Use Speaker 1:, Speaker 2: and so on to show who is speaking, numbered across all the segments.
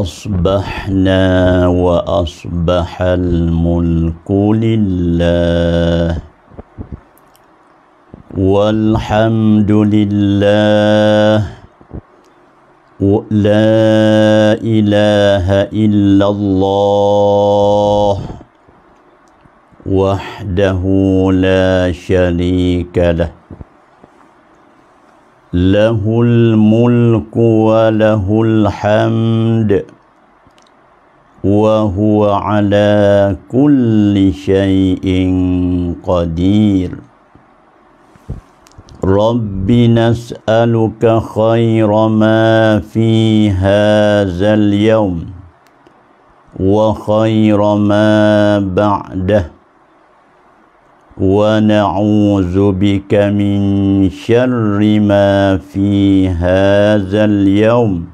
Speaker 1: أصبحنا وأصبح الملك لله والحمد لله لا إله إلا الله وحده لا شريك له له الملك وله الحمد وهو على كل شيء قدير رب نسألك خير ما في هذا اليوم وخير ما بعده ونعوذ بك من شر ما في هذا اليوم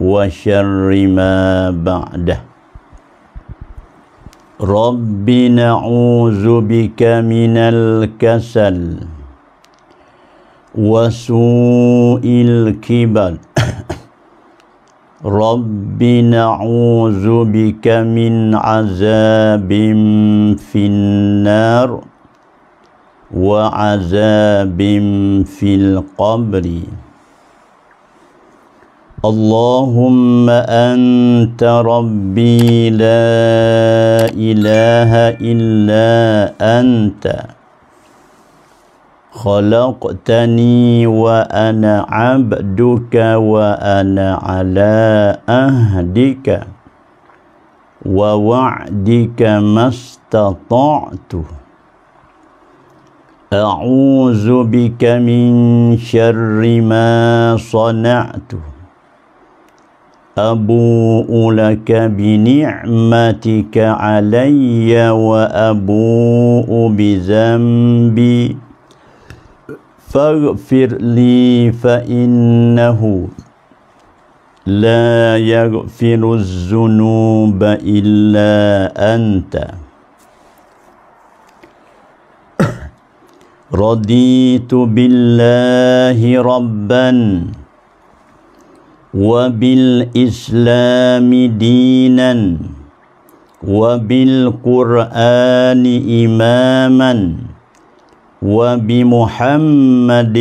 Speaker 1: وشر ما بعده رب نعوذ بك من الكسل وسوء الكبر رب نعوذ بك من عذاب في النار وعذاب في القبر اللهم أنت ربي لا إله إلا أنت خلقتني وأنا عبدك وأنا على أهدك ووعدك ما استطعت أعوذ بك من شر ما صنعت أبوء لك بنعمتك علي وأبوء بذنبي فاغفر لي فإنه لا يغفر الذنوب إلا أنت رضيت بالله ربا وبالإسلام دينا وبالقرآن إماماً وبمحمد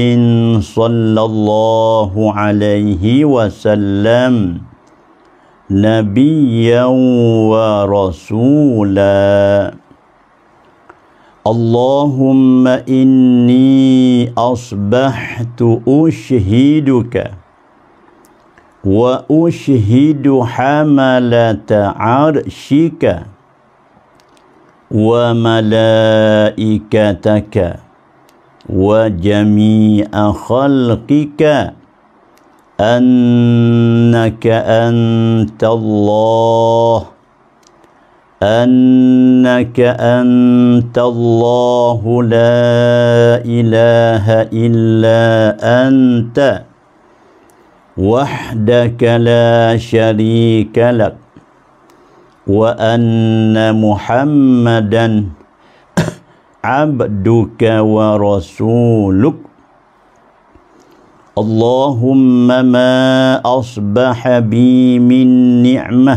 Speaker 1: صلى الله عليه وسلم نبيا ورسولا اللهم اني اصبحت اشهدك واشهد حمله عرشك وملائكتك وجميع خلقك أنك أنت الله أنك أنت الله لا إله إلا أنت وحدك لا شريك لك وأن محمدًا عبدك ورسولك اللهم ما أصبح بي من نعمة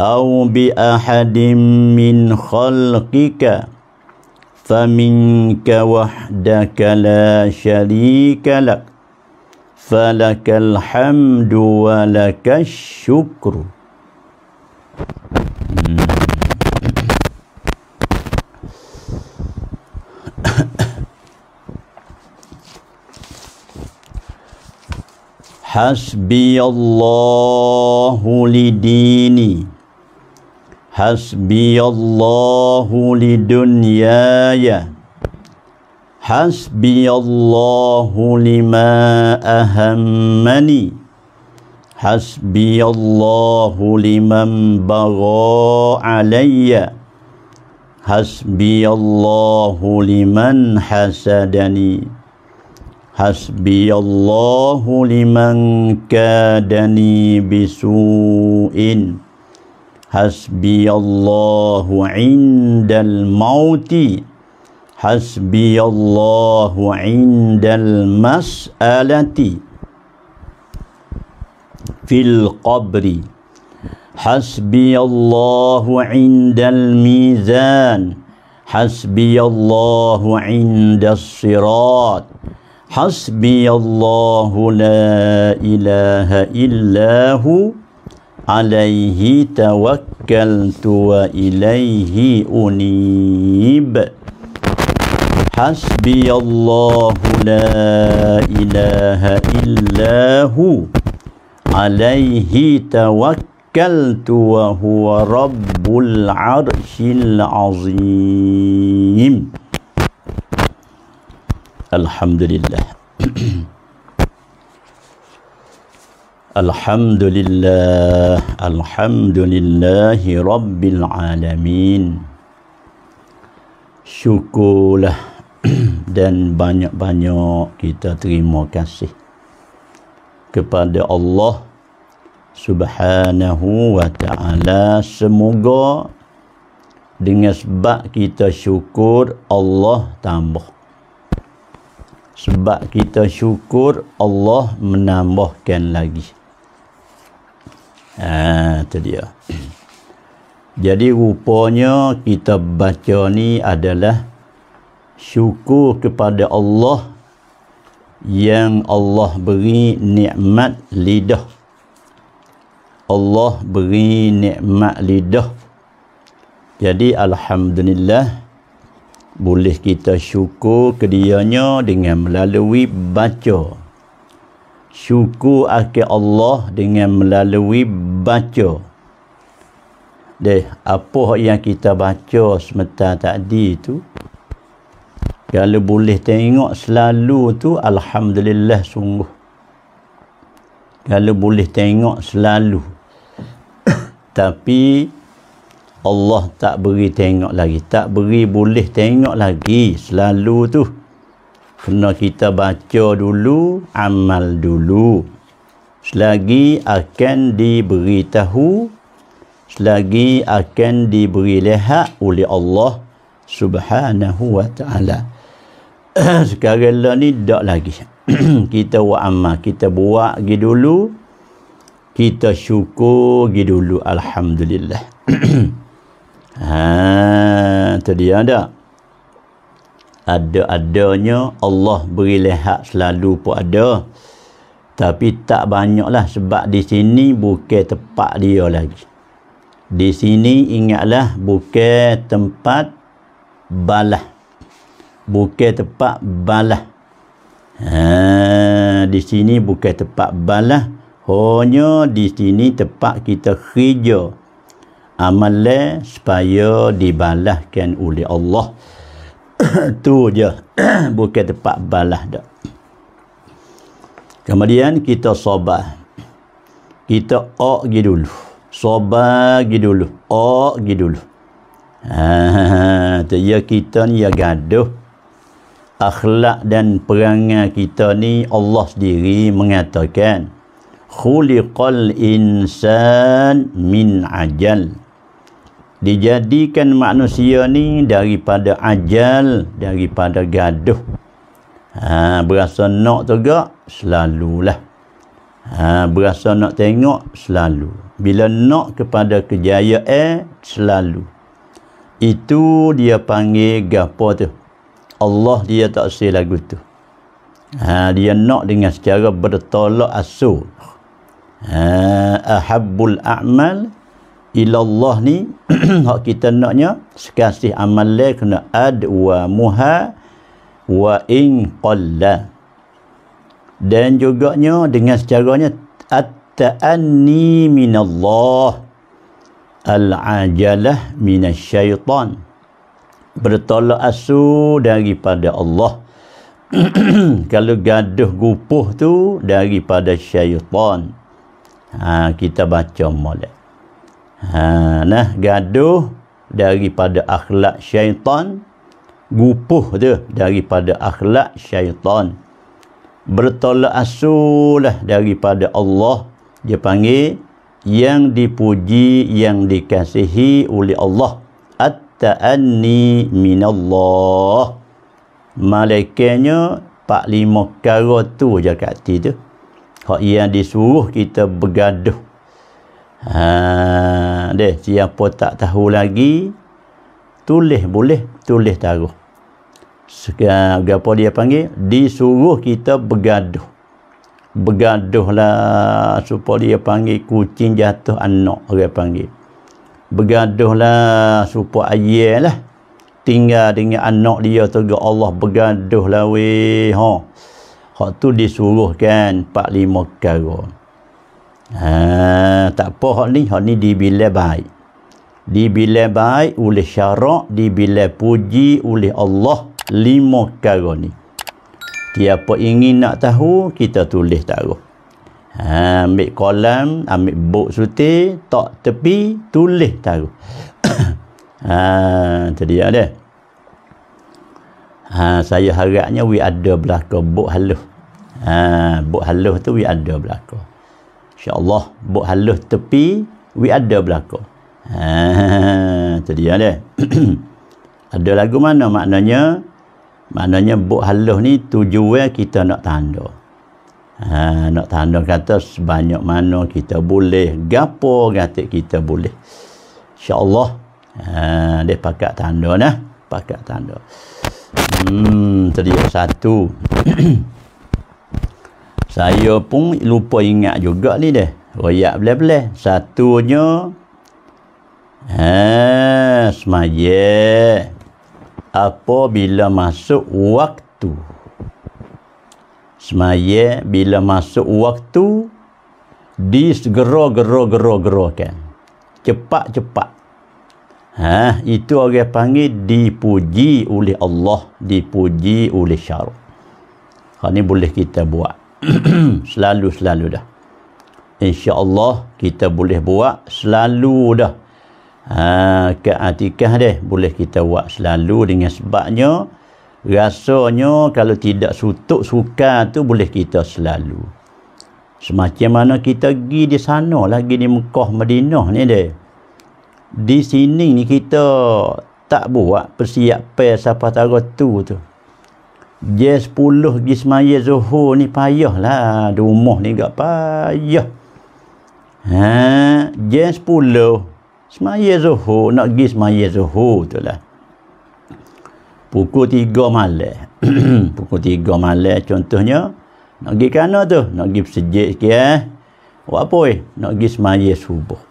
Speaker 1: أو بأحد من خلقك فمنك وحدك لا شريك لك فلك الحمد ولك الشكر حسبي الله لديني حسبي الله لدنياي حسبي الله لما أهمني حسبي الله لمن بغى علي حسبي الله لمن حسدني حسبي الله لمن كادني بسوء حسبي الله عند الموت حسبي الله عند المسألة في القبر حسبي الله عند الميزان حسبي الله عند الصراط حسبي الله لا إله إلا هو عليه توكلت وإليه أنيب حسبي الله لا إله إلا هو عليه توكلت وهو رب العرش العظيم Alhamdulillah Alhamdulillah Alhamdulillah Rabbil Alamin Syukurlah Dan banyak-banyak kita terima kasih Kepada Allah Subhanahu wa ta'ala Semoga Dengan sebab kita syukur Allah tambah sebab kita syukur Allah menambahkan lagi ha, itu dia jadi rupanya kita baca ni adalah syukur kepada Allah yang Allah beri nikmat lidah Allah beri nikmat lidah jadi alhamdulillah boleh kita syukur kedianya dengan melalui baca syukur akhir Allah dengan melalui baca deh apa yang kita baca semata tadi tu kalau boleh tengok selalu tu Alhamdulillah sungguh kalau boleh tengok selalu tapi Allah tak beri tengok lagi tak beri boleh tengok lagi selalu tu kena kita baca dulu amal dulu selagi akan diberitahu selagi akan diberi lihat oleh Allah subhanahu wa ta'ala sekarang lah ni tak lagi kita buat amal kita buat pergi dulu kita syukur pergi dulu Alhamdulillah Alhamdulillah Ha, tadi ada. Ada-adanya Allah beri lehat selalu pun ada. Tapi tak banyaklah sebab di sini bukan tempat dia lagi. Di sini ingatlah bukan tempat balah. Bukan tempat balah. Ha, di sini bukan tempat balah. Hanya di sini tempat kita hijau. Amalan supaya dibalahkan oleh Allah tu je bukan tempat balah dah kemudian kita sabar kita ok gi dulu sabar gi dulu ok gi dulu ha ya kita ni ya gaduh akhlak dan perangai kita ni Allah sendiri mengatakan khuliqal insan min ajal dijadikan manusia ni daripada ajal daripada gaduh ha, berasa nak tegak selalulah ha, berasa nak tengok selalu bila nak kepada kejayaan selalu itu dia panggil gapo tu Allah dia tak say lagu tu ha, dia nak dengan secara bertolak asur ha, ahabbul a'mal ilallah ni hak kita naknya sekasih amal kena ad wa muha wa in qalla dan juga juganya dengan secaranya at ta'anni Allah al-ajalah syaitan bertolak asu daripada Allah kalau gaduh gupuh tu daripada syaitan ha, kita baca molek Ha, nah gaduh daripada akhlak syaitan gupuh dia daripada akhlak syaitan bertolak asulah daripada Allah dia panggil yang dipuji yang dikasihi oleh Allah at-ta'anni minallah malaikatnya pak lima kara tu je kat tu hak yang disuruh kita bergaduh Ha, deh, siapa tak tahu lagi, tulis boleh, tulis taruh. Sekarang, apa dia panggil? Disuruh kita bergaduh. Bergaduhlah supaya dia panggil kucing jatuh anak, dia panggil. Bergaduhlah supaya ayah lah. Tinggal dengan anak dia tu, Allah bergaduhlah weh. Ha. Hak tu disuruhkan 4-5 Ha, tak apa hak ni, hak ni dibilai baik. Dibilai baik oleh syarak, dibilai puji oleh Allah lima kali ni. Siapa ingin nak tahu, kita tulis tak roh. Ha, ambil kolam, ambil buk suti, tak tepi, tulis tak roh. ha, tadi ada. Ha, saya harapnya we ada belakang buk halus. Ha, buk halus tu we ada belakang. InsyaAllah buk halus tepi we ada belakang. ha, tadi ada ada lagu mana maknanya maknanya buk halus ni tujuan kita nak tanda ha, nak tanda kata sebanyak mana kita boleh gapo kata kita boleh insyaAllah ha, dia pakat tanda nah pakat tanda hmm tadi satu saya pun lupa ingat juga ni deh royak belah-belah satunya ha eh, semaya apabila masuk waktu semaya bila masuk waktu disgero-gero-gero-gerokan cepat-cepat ha itu orang panggil dipuji oleh Allah dipuji oleh syarak ini boleh kita buat selalu-selalu dah. InsyaAllah kita boleh buat selalu dah. Ha, ke atikah deh boleh kita buat selalu dengan sebabnya rasanya kalau tidak sutuk suka tu boleh kita selalu semacam mana kita pergi di sana lagi di Mekah Madinah ni deh di sini ni kita tak buat persiapan siapa tahu tu tu dia sepuluh pergi semaya zuhur ni payah lah. Di rumah ni gak payah. Ha, dia sepuluh. Semaya zuhur. Nak pergi semaya zuhur tu lah. Pukul tiga malam. Pukul tiga malam contohnya. Nak pergi kanan tu. Nak pergi sejek sikit eh. Buat apa eh? Nak pergi semaya subuh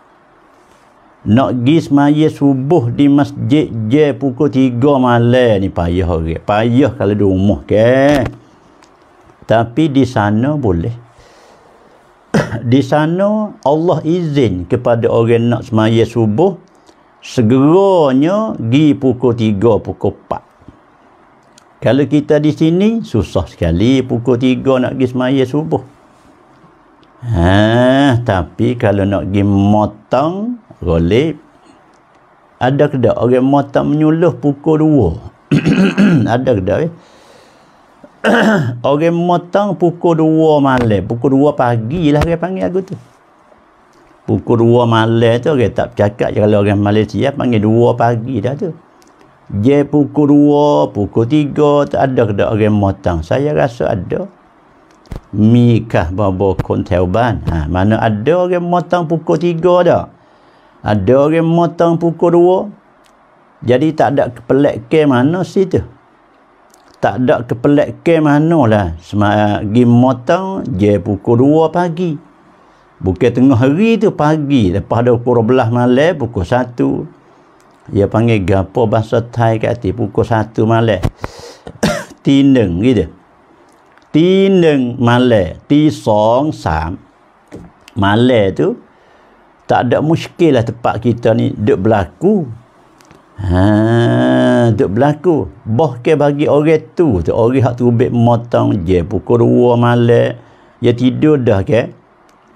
Speaker 1: nak pergi semaya subuh di masjid je pukul tiga malam ni payah orang. Okay? Payah kalau di rumah ke. Okay? Tapi di sana boleh. di sana Allah izin kepada orang nak semaya subuh segeranya pergi pukul tiga pukul empat. Kalau kita di sini, susah sekali pukul tiga nak pergi semaya subuh. Ha, tapi kalau nak pergi motong, Golib. Ada ke tak orang mata menyuluh pukul 2? ada ke tak? Eh? orang matang pukul dua malam, pukul dua pagi lah orang panggil aku tu. Pukul dua malam tu orang tak cakap je kalau orang Malaysia panggil dua pagi dah tu. Je pukul dua pukul tiga tu ada ke tak orang matang. Saya rasa ada. Mikah babo kontelban. Ha, mana ada orang matang pukul 3 dah? Ada orang motong pukul dua. Jadi tak ada kepelak ke mana situ. Tak ada kepelak ke mana lah. Semakin motong, dia pukul dua pagi. Bukan tengah hari tu pagi. Lepas ada pukul belah malam, pukul satu. Dia panggil gapo bahasa Thai kat ti pukul satu malam. Tindeng gitu. Tindeng malam. Ti song sam. Malam tu tak ada muskil lah tempat kita ni duk berlaku ha, duk berlaku bahkan bagi orang tu, tu orang yang terubik motong je pukul 2 malam dia tidur dah ke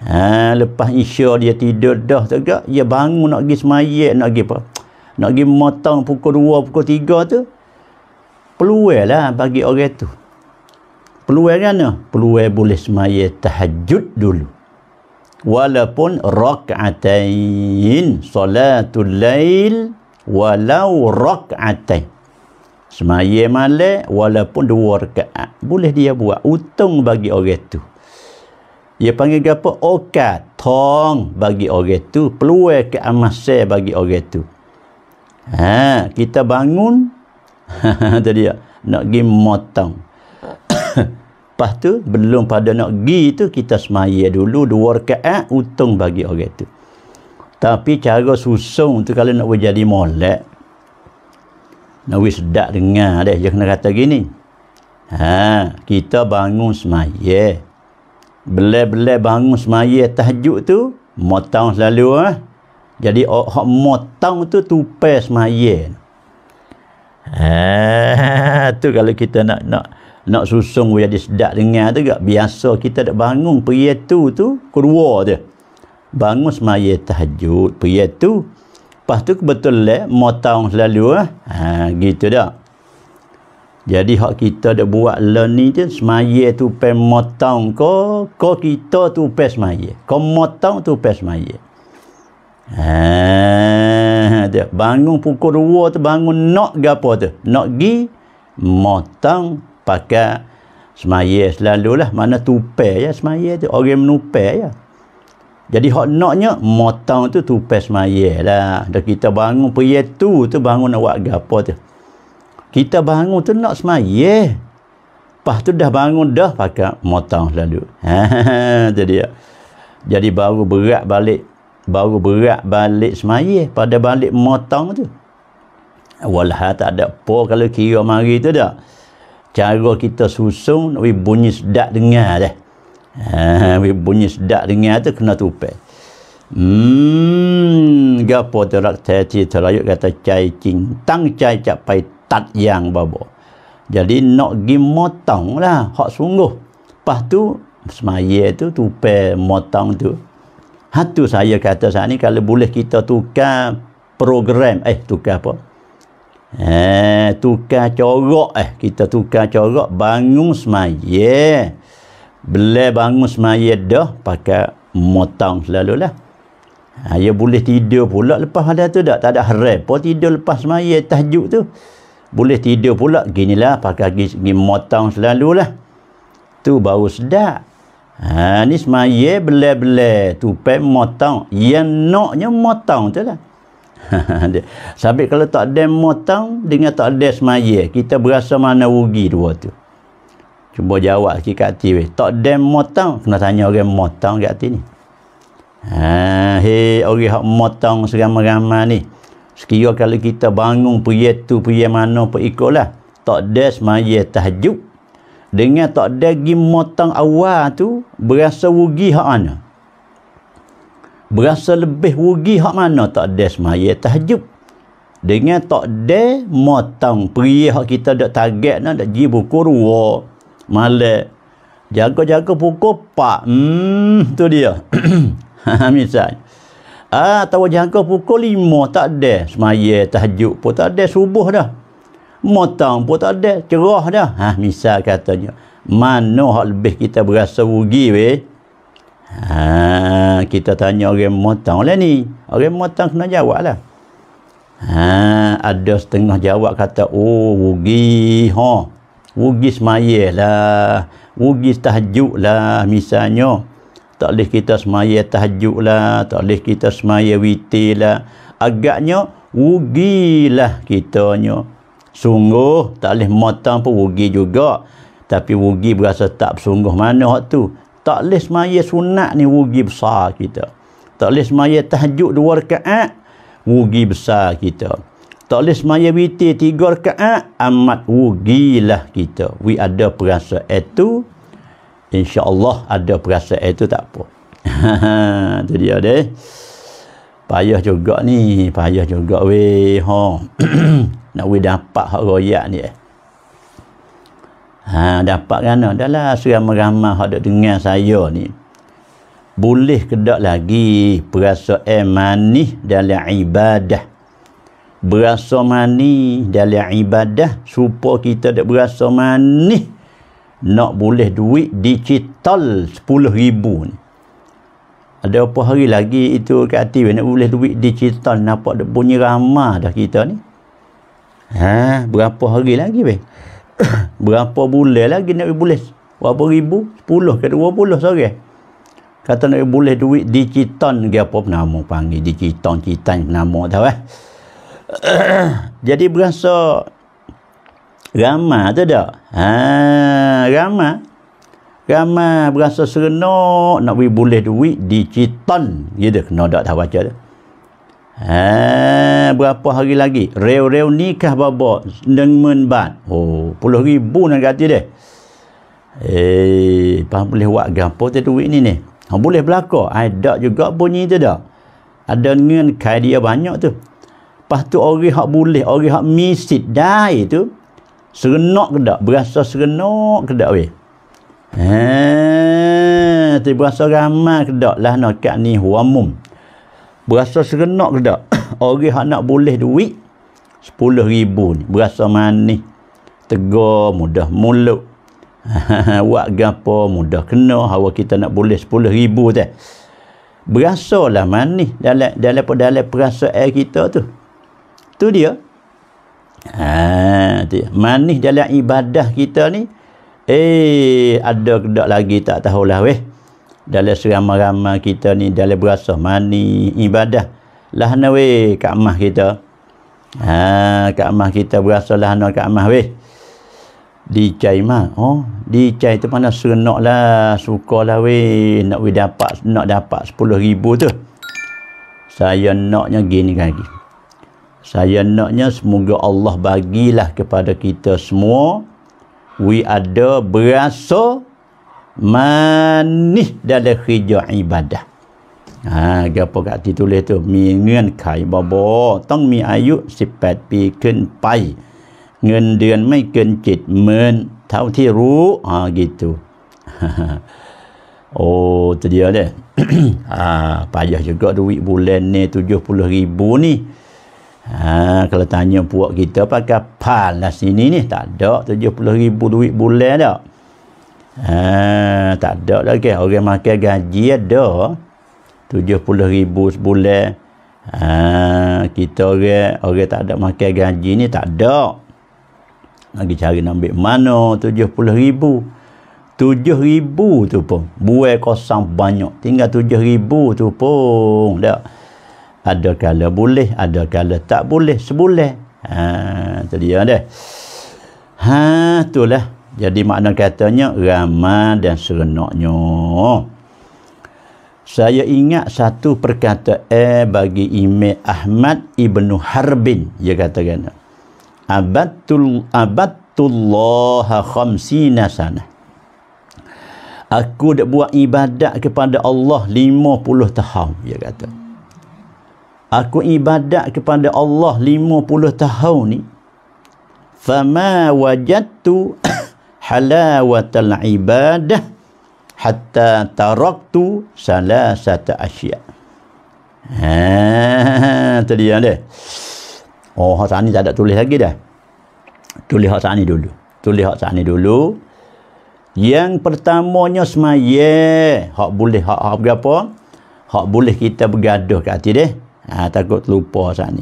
Speaker 1: ha, lepas isya dia tidur dah tak tak dia bangun nak pergi semayak nak pergi apa nak pergi motong pukul 2 pukul 3 tu peluang lah bagi orang tu peluang kan peluang boleh semayak tahajud dulu walaupun rak'atain solatul lail walau rak'atain semaya malam walaupun dua rakaat boleh dia buat untung bagi orang itu, dia panggil apa okat tong bagi orang itu, peluang ke amasa bagi orang itu, ha kita bangun tadi nak pergi motong Lepas tu, belum pada nak pergi tu, kita semaya dulu. Dua rekaat, eh, untung bagi orang itu. Tapi cara susung tu kalau nak jadi molek, nak boleh sedap dengar dia. Dia kena kata gini. Ha, kita bangun semaya. Bila-bila bangun semaya tahajud tu, motong selalu lah. Jadi, orang motong tu tupai semaya. Ha, tu kalau kita nak nak nak susung jadi sedap dengar tu gak biasa kita nak bangun pria tu tu kedua dia bangun semaya tahajud pria tu lepas tu kebetul lah motong tahun selalu lah ha, gitu dah jadi hak kita dah buat lah ni je semaya tu pen motong ko ko kita tu pen semaya ko motong tu pen semaya ha, bangun pukul 2 tu bangun nak gapo tu nak gi motong pakai semaya selalu lah mana tupai ya semaya tu orang menupai ya jadi hak naknya motong tu tupai semaya lah dan kita bangun pria tu tu bangun nak buat gapa tu kita bangun tu nak semaya lepas tu dah bangun dah pakai motong selalu jadi ya jadi baru berat balik baru berat balik semaya pada balik motong tu walah tak ada apa kalau kira mari tu dah cara kita susung nak bunyi sedap dengar dah ha, bunyi sedap dengar tu kena tupai hmm gapo terak tati terayut kata cai tang cai capai tat yang babo jadi nak gi motong lah hak sungguh lepas tu semaya tu tupai motong tu hatu saya kata saat ni kalau boleh kita tukar program eh tukar apa Eh, tukar corak eh. Kita tukar corak. Bangun semaya. Bila bangun semaya dah. Pakai motong selalu lah. Ha, ya boleh tidur pula lepas hal tu tak? Tak ada harap tidur lepas semaya tahjub tu. Boleh tidur pula. Ginilah pakai gi, gi motong selalu lah. Tu baru sedap. Ha, ni semaya bela-bela. Tupai motong. Yang naknya motong tu lah. Sabit kalau tak ada motang dengan tak ada semaya, kita berasa mana rugi dua tu. Cuba jawab sikit kat hati weh. Tak ada motang, kena tanya orang motang kat hati ni. Ha, hei, orang hak motang segama-gama ni. Sekiranya kalau kita bangun pergi tu, pergi mana pun ikutlah. Tak ada semaya tahajud. Dengan tak ada gim motang awal tu, berasa rugi hak mana berasa lebih rugi hak mana tak ada semaya tahajud dengan tak ada motong pria hak kita dak target nak dak ji pukul 2 malam jaga-jaga pukul 4 hmm tu dia misal ah tahu jaga pukul 5 tak ada semaya tahajud pun tak ada subuh dah motong pun tak ada cerah dah ha misal katanya mana hak lebih kita berasa rugi weh Ha, kita tanya orang motong lah ni. Orang motong kena jawab lah. Ha, ah, ada setengah jawab kata, oh, rugi, ha. Rugi semayah lah. Rugi tahjuk lah misalnya. Tak boleh kita semayah tahjuk lah. Tak boleh kita semayah witi lah. Agaknya, lah kita kitanya. Sungguh, tak boleh matang pun rugi juga. Tapi rugi berasa tak bersungguh mana waktu tak boleh semaya sunat ni rugi besar kita tak boleh semaya tahajud dua rekaat rugi besar kita tak boleh semaya witi tiga rekaat amat rugilah kita we ada perasa itu insyaallah ada perasa itu tak apa tu dia deh payah juga ni payah juga weh ha nak we dapat hak royak ni eh Ha, dapat kan? Dah lah suami ramah yang ada dengar saya ni. Boleh ke tak lagi perasaan manis dalam ibadah? Berasa manis dalam ibadah supaya kita tak berasa manis nak boleh duit digital sepuluh ribu ni. Ada apa hari lagi itu kata nak boleh duit digital nampak dia bunyi ramah dah kita ni. Ha, berapa hari lagi weh? berapa bulan lagi nak boleh berapa ribu sepuluh ke dua puluh sore kata nak boleh duit dikitan ke apa nama panggil dikitan citan nama tahu eh jadi berasa ramah tu tak ha, ramah ramah berasa serenak nak boleh duit dikitan gitu kena tak tahu baca tu Ha, berapa hari lagi? Reo-reo nikah baba deng menbat. Oh, puluh ribu nak ganti dia. Eh, pang boleh buat gampo tu duit ni ni. Ha, boleh berlaku. Ada eh, juga bunyi tu dah. Ada dengan kaya dia banyak tu. Lepas tu orang yang boleh, orang yang misit dah itu serenok ke tak? Berasa serenok ke tak weh? Haa, eh, tu berasa ramah ke tak? Lah nak kat ni huamum berasa serenak ke tak orang anak boleh duit sepuluh ribu ni berasa manis tegur mudah mulut buat gapo mudah kena hawa kita nak boleh sepuluh ribu tu berasalah manis dalam dalam dalam perasaan kita tu tu dia ha, dia. manis dalam ibadah kita ni eh ada kedak lagi tak tahulah weh dalam seramah-ramah kita ni dalam berasa mani ibadah lah na we, weh mah kita ha, mah kita berasa lah na ka'mah weh dicai mah oh dicai tu mana senok lah suka lah nak weh dapat nak dapat 10 ribu tu saya naknya gini lagi saya naknya semoga Allah bagilah kepada kita semua we ada berasa manih dalam kerja ibadah ha gapo kat ditulis tu mi ngeun kai bobo tong mi ayu 18 pi keun pai เงินเดือนไม่เกินจิตเหมือนเท่าที่รู้อ่ากิตุโอ้ตัวเดียวเลยอ่าปายาจะก็ดูวิบุเลนเนตุจุพริบุนี่อ่าคำถามยังพวกกิตุปากกาพาลนะสินี่นี่ตัดดอกตุจุพริบุดูวิบุเลนเนาะ Ha, tak ada lagi. Orang makan gaji ada. Tujuh puluh ribu sebulan. Ha, kita orang, orang tak ada makan gaji ni tak ada. Lagi cari nak ambil mana tujuh puluh ribu. Tujuh ribu tu pun. Buai kosong banyak. Tinggal tujuh ribu tu pun. Tak. Ada kala boleh, ada kala tak boleh. Sebulan. Ha, tadi ada. Ha, itulah. Jadi makna katanya ramah dan serenaknya. Saya ingat satu perkataan bagi ime Ahmad Ibnu Harbin dia kata kena. Abattul Allah 50 sana. Aku dah buat ibadat kepada Allah lima puluh tahun dia kata. Aku ibadat kepada Allah lima puluh tahun ni. Fama wajatu halawatal ibadah hatta taraktu salasata asya. Ha tadi yang dia. Oh, hak sana tak ada tulis lagi dah. Tulis hak sana dulu. Tulis hak sana dulu. Yang pertamanya semaya, hak boleh hak hak berapa? Hak boleh kita bergaduh kat hati dia. Ha, takut terlupa sana.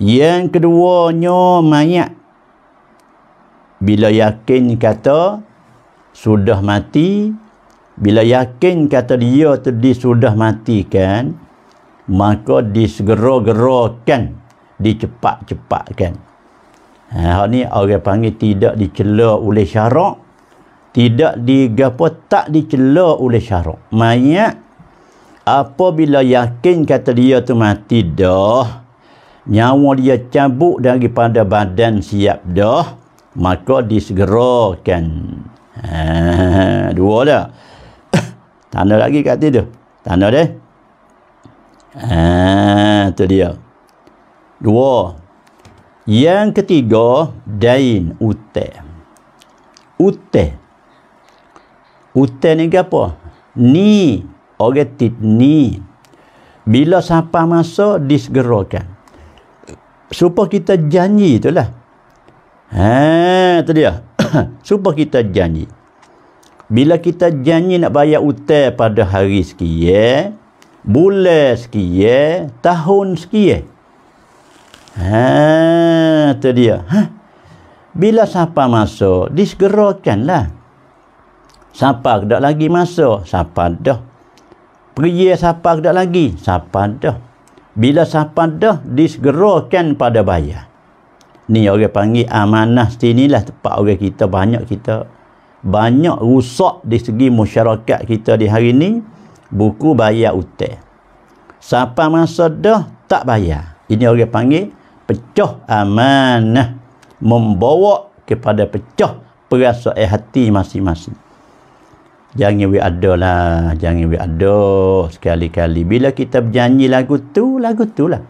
Speaker 1: Yang keduanya mayat bila yakin kata sudah mati bila yakin kata dia tadi sudah mati kan maka disegera-gerakan dicepat-cepatkan ha hak ni orang panggil tidak dicela oleh syarak tidak digapo tak dicela oleh syarak mayat apabila yakin kata dia tu mati dah nyawa dia cabut daripada badan siap dah maka disegerakan ha, dua dah tanda lagi kat situ tanda dia ha, tu dia dua yang ketiga dain ute ute ute ni apa ni orang tit ni bila sampai masa disegerakan supaya kita janji itulah Ha, tadi dia. Supaya kita janji. Bila kita janji nak bayar hutang pada hari sekian, bulan sekian, tahun sekian. Ha, tu dia. Ha? Bila siapa masuk, disegerakanlah. Siapa tak lagi masuk, siapa dah. Pria siapa tak lagi, siapa dah. Bila siapa dah, disegerakan pada bayar ni orang panggil amanah sinilah tempat orang kita banyak kita banyak rusak di segi masyarakat kita di hari ni buku bayar hutang siapa masa dah tak bayar ini orang panggil pecah amanah membawa kepada pecah perasaan hati masing-masing jangan we ada lah jangan we ado sekali-kali bila kita berjanji lagu tu lagu tu lah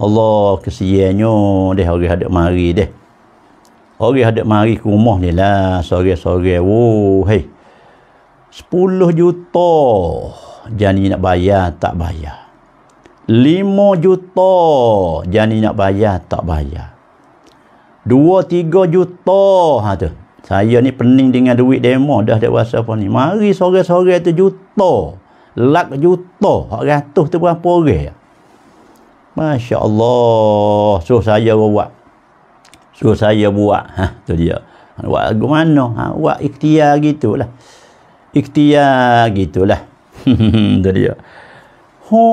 Speaker 1: Allah kesiannya deh hari hadap mari deh. Hari hadap mari ke rumah ni lah sore-sore. Wo, hey. 10 juta janji nak bayar tak bayar. 5 juta janji nak bayar tak bayar. 2 3 juta ha tu. Saya ni pening dengan duit demo dah dewasa WhatsApp ni. Mari sore-sore tu juta. Lak juta. Hak ratus tu berapa orang? Masya Allah suruh saya buat suruh saya buat ha, tu dia ha, buat lagu mana ha, buat ikhtiar gitulah ikhtiar gitulah tu dia ho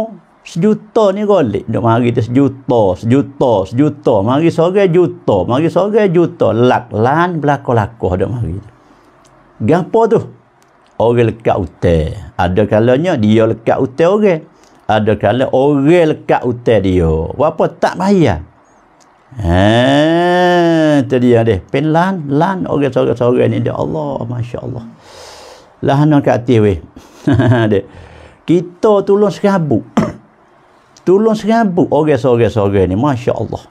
Speaker 1: sejuta ni golik duk mari tu sejuta sejuta sejuta mari sore juta mari sore juta lak lan belako-lako duk mari tu gapo tu orang lekat hutan ada kalanya dia lekat hutan orang ada kala orang lekat hutan dia. Apa tak bayar. Ha, ah, tu dia deh. Pelan, lan orang-orang ni dia ya Allah, masya-Allah. Lah nak kat weh. deh Kita tolong serabut. tolong serabut orang-orang ni, masya-Allah.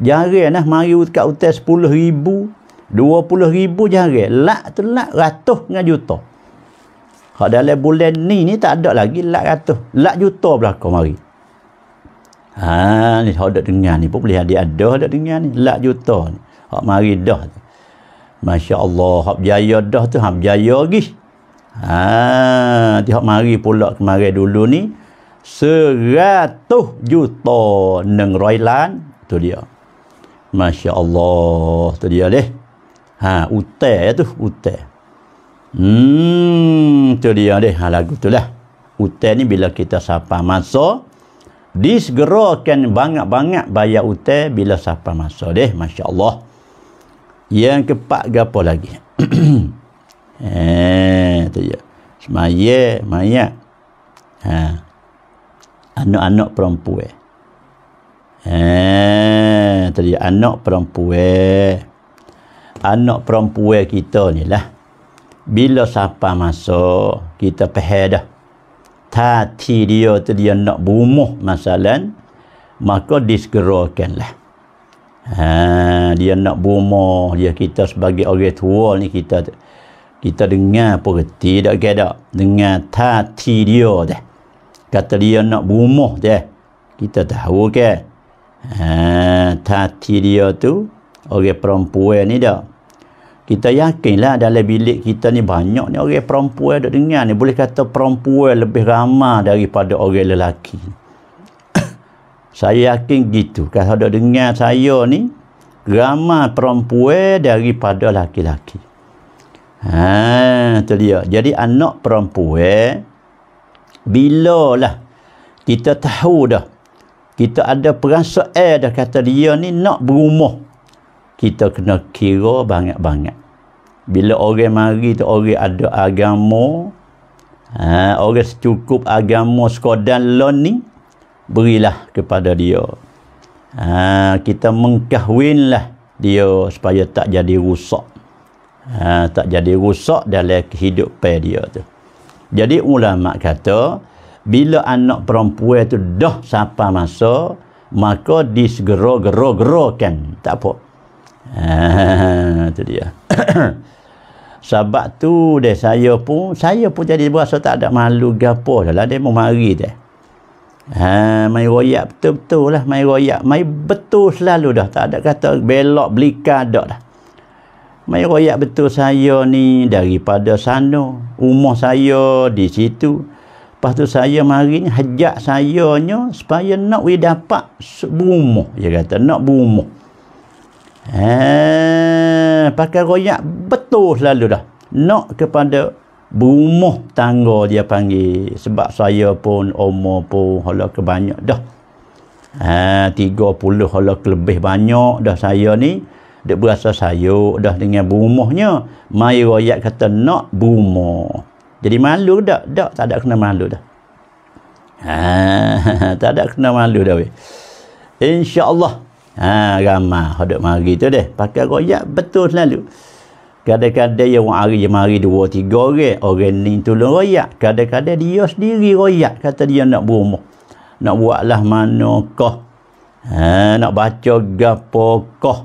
Speaker 1: Jari nah mari dekat hutan 10,000 20,000 jari. Lak telak ratus dengan juta. Hak dalam bulan ni ni tak ada lagi lak ratus, lak juta belaka mari. Ha ni hak dak dengar ni pun boleh ada ada dak dengar ni lak juta ni. Hak mari dah. Masya-Allah, hak jaya dah tu, hak jaya lagi. Ha, dia hak mari pula kemarin dulu ni 100 juta 100 lan tu dia. Masya-Allah, tu dia leh. Ha, utai ya tu, utai. Hmm, tu dia deh ha, lagu tu lah. Hutan ni bila kita sapa masa, disegerakan banyak-banyak bayar hutan bila sapa masa deh, Masya Allah. Yang keempat ke apa lagi? eh, tu dia. Semaya, mayat. Ha. Anak-anak perempuan. Eh, tu dia. Anak perempuan. Anak perempuan kita ni lah bila siapa masuk kita faham dah tati dia tu dia nak bumuh masalah maka disgerakanlah ha, dia nak bumuh dia kita sebagai orang tua ni kita kita dengar pun kerti tak kira dengar tati dia dah kata dia nak bumuh dah kita tahu ke ha, tati dia tu orang perempuan ni dah kita yakinlah dalam bilik kita ni banyak ni orang perempuan duk dengar ni boleh kata perempuan lebih ramai daripada orang lelaki saya yakin gitu kalau duk dengar saya ni ramai perempuan daripada laki-laki ha tu dia jadi anak perempuan bila lah kita tahu dah kita ada perasaan dah kata dia ni nak berumah kita kena kira banyak-banyak bila orang mari tu orang ada agama ha, orang secukup agama sekodan lon ni berilah kepada dia ha, kita mengkahwinlah dia supaya tak jadi rusak ha, tak jadi rusak dalam kehidupan dia tu jadi ulama kata bila anak perempuan tu dah siapa masa maka disegero-gero-gerokan tak apa ha, tu dia sebab tu deh saya pun saya pun jadi berasa tak ada malu gapo dahlah lah, dia mau mari deh ha mai royak betul-betul lah mai royak mai betul selalu dah tak ada kata belok belika dak dah mai royak betul saya ni daripada sana rumah saya di situ Lepas tu saya mari ni hajak saya supaya nak we dapat berumur. Dia kata nak berumur. Eh, pakai royak betul selalu dah. Nak kepada berumah tangga dia panggil. Sebab saya pun umur pun hala kebanyak dah. Eh, tiga puluh hala lebih banyak dah saya ni. Dia berasa saya dah dengan berumahnya. mai royak kata nak berumah. Jadi malu dah dah tak ada kena malu dah. Ha, tak ada kena malu dah weh. Insya-Allah Ha, ramah hadap mari tu deh. Pakai royak betul selalu. Kadang-kadang yang hari yang hari dua tiga orang orang ni tolong royak. Kadang-kadang dia sendiri royak kata dia nak berumah. Nak buatlah manakah? Ha, nak baca gapo kah?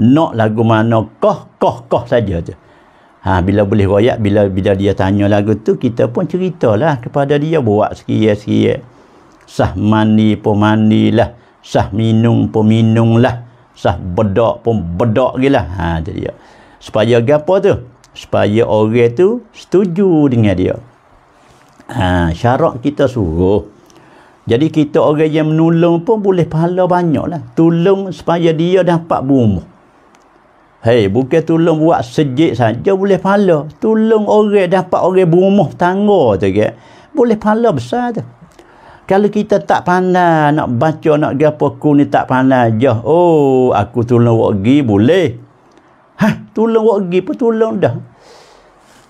Speaker 1: Nak lagu manakah? Kah kah saja tu. Ha, bila boleh royak, bila bila dia tanya lagu tu, kita pun ceritalah kepada dia buat sekian-sekian. Sah mani pun manilah sah minum pun minum lah sah bedak pun bedak gila ha jadi dia supaya apa tu supaya orang tu setuju dengan dia ha syarat kita suruh jadi kita orang yang menolong pun boleh pahala banyak lah. Tolong supaya dia dapat bumbu. Hei, bukan tolong buat sejik saja boleh pahala. Tolong orang dapat orang bumbu tangga tu. Kaya. Boleh pahala besar tu kalau kita tak pandai nak baca nak gapo aku ni tak pandai jah oh aku tolong awak pergi boleh ha tolong awak pergi pun tolong dah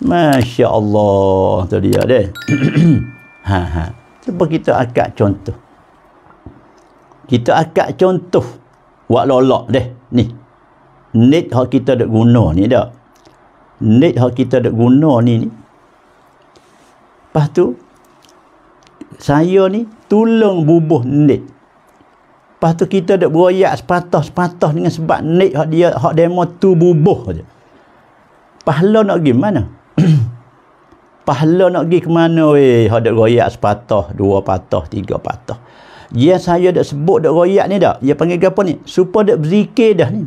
Speaker 1: Masya Allah tu dia deh. ha ha. Cuba kita akak contoh. Kita akak contoh buat lolok deh ni. Net hak kita dak guna ni dak. Net hak kita dak guna ni ni. Pastu saya ni tolong bubuh nik. Lepas tu kita dak beroyak sepatah-sepatah dengan sebab nik hak dia hak demo tu bubuh je. Pahala nak pergi mana? Pahala nak pergi ke mana weh? Hak dak royak sepatah, dua patah, tiga patah. Ya saya dak sebut dak royak ni dak. Dia panggil apa ni? Supa dak berzikir dah ni.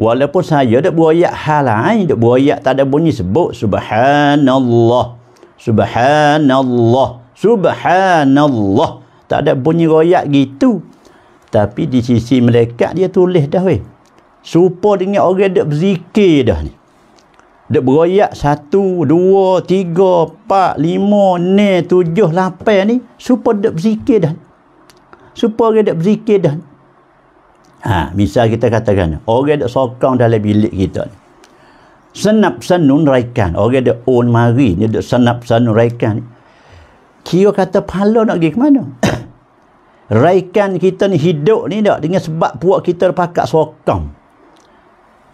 Speaker 1: Walaupun saya dak beroyak hal lain, dak beroyak tak ada bunyi sebut subhanallah. Subhanallah. Subhanallah. Tak ada bunyi royak gitu. Tapi di sisi mereka dia tulis dah weh. Supa dengan orang dia berzikir dah ni. Dia beroyak satu, dua, tiga, empat, lima, ni, tujuh, lapan ni. Supa dia berzikir dah. Supa orang dia berzikir dah. Ha, misal kita katakan, orang dia sokong dalam bilik kita ni. Senap senun raikan. Orang dia on mari, dia senap senun raikan ni kira kata pahala nak pergi ke mana raikan kita ni hidup ni tak dengan sebab puak kita pakat sokong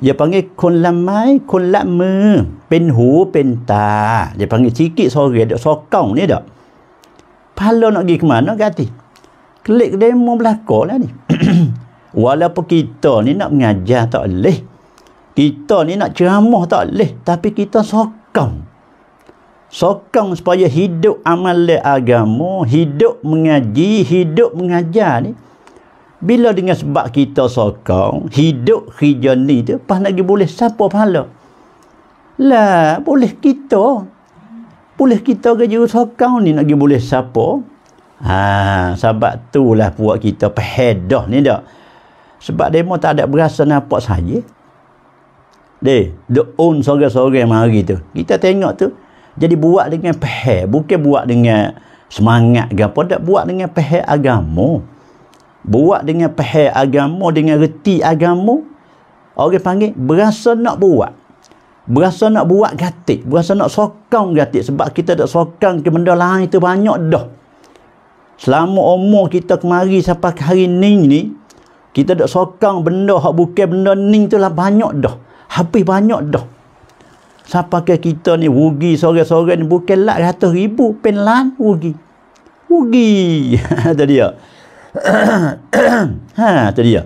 Speaker 1: dia panggil kun lamai kun lama pen hu pen ta dia panggil sikit sore dia sokong ni tak pahala nak pergi ke mana kata klik demo belakang lah ni walaupun kita ni nak mengajar tak boleh kita ni nak ceramah tak boleh tapi kita sokong sokong supaya hidup amal agama, hidup mengaji, hidup mengajar ni bila dengan sebab kita sokong, hidup kerja ni tu, pas lagi boleh siapa pahala? Lah, boleh kita. Boleh kita kerja sokong ni, lagi boleh siapa? Ha, sebab tu lah buat kita pahedah ni tak? Sebab dia tak ada berasa nampak saja. Dia, the own sorang-sorang mari tu. Kita tengok tu, jadi buat dengan pehe, bukan buat dengan semangat ke apa, tak buat dengan pehe agama. Buat dengan pehe agama, dengan reti agama, orang panggil berasa nak buat. Berasa nak buat gatik, berasa nak sokong gatik sebab kita tak sokong ke benda lain itu banyak dah. Selama umur kita kemari sampai ke hari ni ni, kita tak sokong benda hak bukan benda ni tu lah banyak dah. Habis banyak dah sampai kita ni rugi sore-sore ni bukan lak ratus ribu penlan rugi rugi tu dia ha tu dia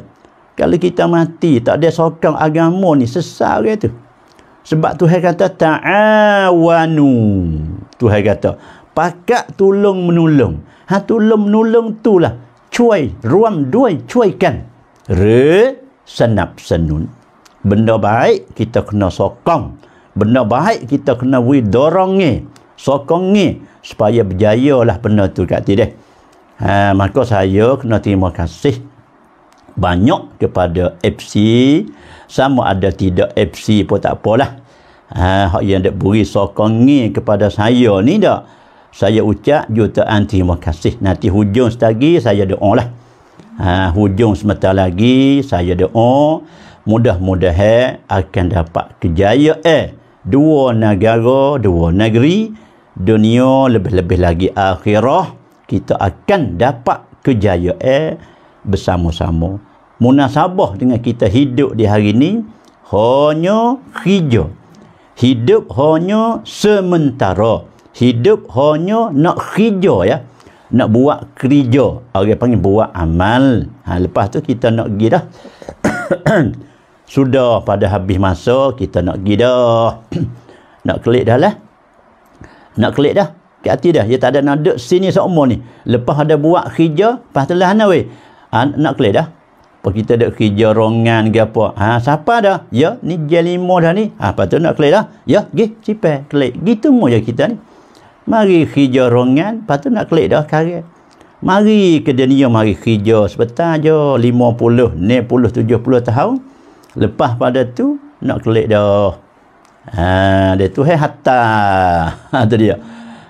Speaker 1: kalau kita mati tak ada sokong agama ni sesar dia tu sebab Tuhan kata ta'awanu Tuhan kata Pakak tolong menolong ha tolong menolong tu lah cuai ruam duai cuaikan re senap senun benda baik kita kena sokong benda baik kita kena we dorong ni sokong ni supaya berjaya lah benda tu kat tidak ha, maka saya kena terima kasih banyak kepada FC sama ada tidak FC pun tak apalah ha, yang yang beri sokong ni kepada saya ni dah saya ucap jutaan terima kasih nanti hujung setagi saya doa lah ha, hujung sebentar lagi saya doa mudah-mudahan akan dapat kejayaan eh dua negara, dua negeri, dunia lebih-lebih lagi akhirah, kita akan dapat kejayaan bersama-sama. Munasabah dengan kita hidup di hari ini, hanya hijau. Hidup hanya sementara. Hidup hanya nak hijau ya. Nak buat kerja. Orang panggil buat amal. Ha, lepas tu kita nak pergi dah. sudah pada habis masa kita nak pergi dah nak klik dah lah nak klik dah ke hati dah dia tak ada nak duduk sini seumur ni lepas ada buat kerja lepas telah nak weh ha, nak klik dah apa kita ada kerja rongan ke apa ha, siapa dah ya ni J5 dah ni ha, lepas tu nak klik dah ya gih cipai klik gitu mu je kita ni mari kerja rongan lepas tu nak klik dah karir mari ke dunia mari kerja sebentar je puluh, tujuh puluh tahun lepas pada tu nak kelik dah ha dia tu hai hatta ha tu dia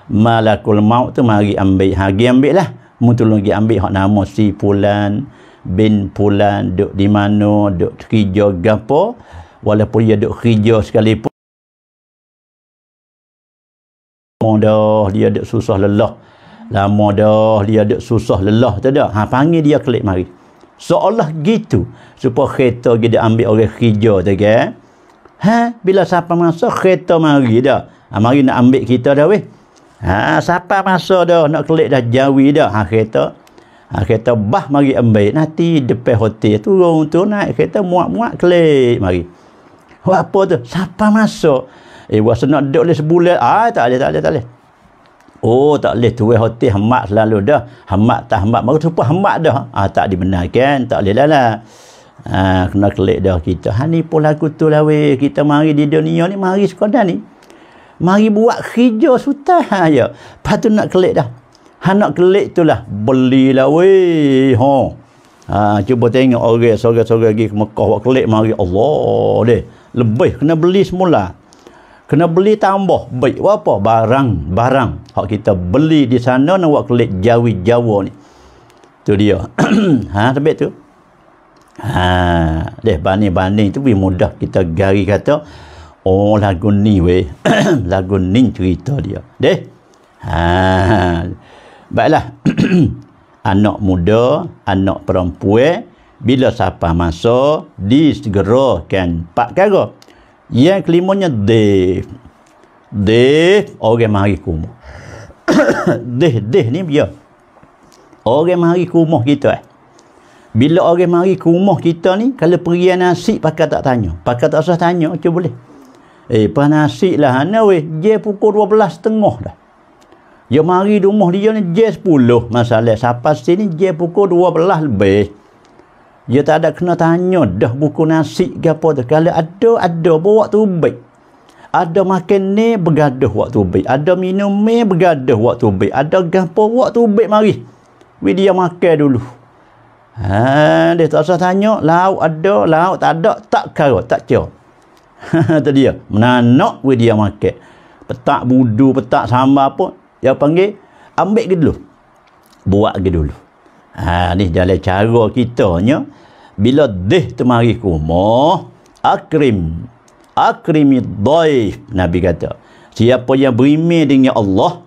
Speaker 1: malakul maut tu mari ambil hagi ambil lah mutul lagi ambil hak nama si pulan bin pulan duk di mana duk kerja gapo walaupun dia duk kerja sekalipun lama dah dia duk susah lelah lama dah dia duk susah lelah tak ada ha panggil dia kelik mari seolah gitu supaya kereta dia diambil oleh hijau tu kan ha bila siapa masa kereta mari dah ha, mari nak ambil kita dah weh ha siapa masa dah nak kelik dah jawi dah ha kereta ha kereta bah mari ambil nanti depan hotel turun tu naik kereta muak-muak kelik mari apa tu siapa masa eh wasa nak duduk sebulan ah tak ada tak ada tak ada oh tak boleh tuai hati hamak selalu dah hamak tak hamak baru tu pun hemat dah ah, tak dibenarkan tak boleh lah lah ha, kena kelik dah kita ha, ni pun laku tu lah weh kita mari di dunia ni mari sekolah ni mari buat kerja sutah ha, ya lepas tu nak kelik dah ha, nak kelik tu lah belilah weh ha. ha, cuba tengok orang okay, sorang-sorang pergi ke Mekah buat kelik mari Allah deh lebih kena beli semula kena beli tambah baik apa barang barang hak kita beli di sana nak buat kulit jawi jawa ni tu dia ha tapi tu ha deh bani bani tu lebih mudah kita gari kata oh lagu ni we, lagu ni cerita dia deh ha baiklah anak muda anak perempuan bila siapa masa disegerakan pak kagak yang kelimanya de deh, orang mari kumuh deh, deh ni dia orang mari kumuh kita eh bila orang mari kumuh kita ni kalau pergi nasi pakai tak tanya pakai tak usah tanya macam boleh eh pakai nasi lah ana weh dia pukul 12 tengah dah dia mari rumah dia ni dia 10 masalah siapa sini dia pukul 12 lebih dia tak ada kena tanya dah buku nasi ke apa tu kalau ada ada bawa tu baik ada makan ni bergaduh waktu baik ada minum ni bergaduh waktu baik ada gapo waktu baik mari we dia makan dulu ha dia tak usah tanya lauk ada lauk tak ada tak karo tak cio tu dia menanak we dia makan petak budu petak sambal pun, dia panggil ambil ke dulu buat ke dulu Ha ni dalam cara kitanya bila deh tu mari akrim akrimi daif nabi kata siapa yang berimi dengan Allah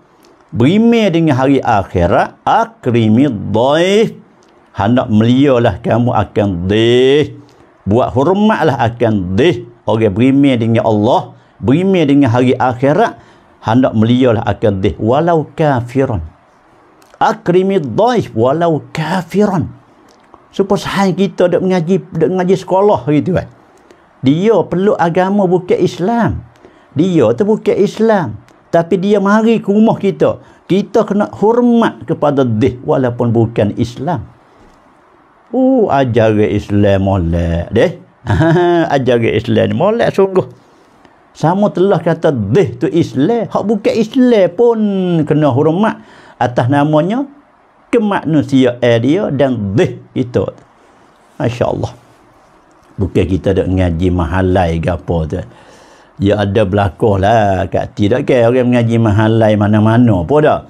Speaker 1: berimi dengan hari akhirat akrimi daif hendak melialah kamu akan deh buat hormatlah akan deh orang okay, berimi dengan Allah berimi dengan hari akhirat hendak melialah akan deh walau kafiran akrimid daif walau kafiran supaya sahaja kita duduk mengaji duduk mengaji sekolah gitu kan dia perlu agama bukan Islam dia tu bukan Islam tapi dia mari ke rumah kita kita kena hormat kepada dia, walaupun bukan Islam oh uh, ajar Islam molek deh ajar Islam molek sungguh sama telah kata dih tu Islam hak bukan Islam pun kena hormat atas namanya kemanusiaan eh, dia dan zih kita Masya Allah bukan kita ada ngaji mahalai ke apa tu ya ada berlaku lah kat tidak ke orang mengaji mahalai mana-mana pun dah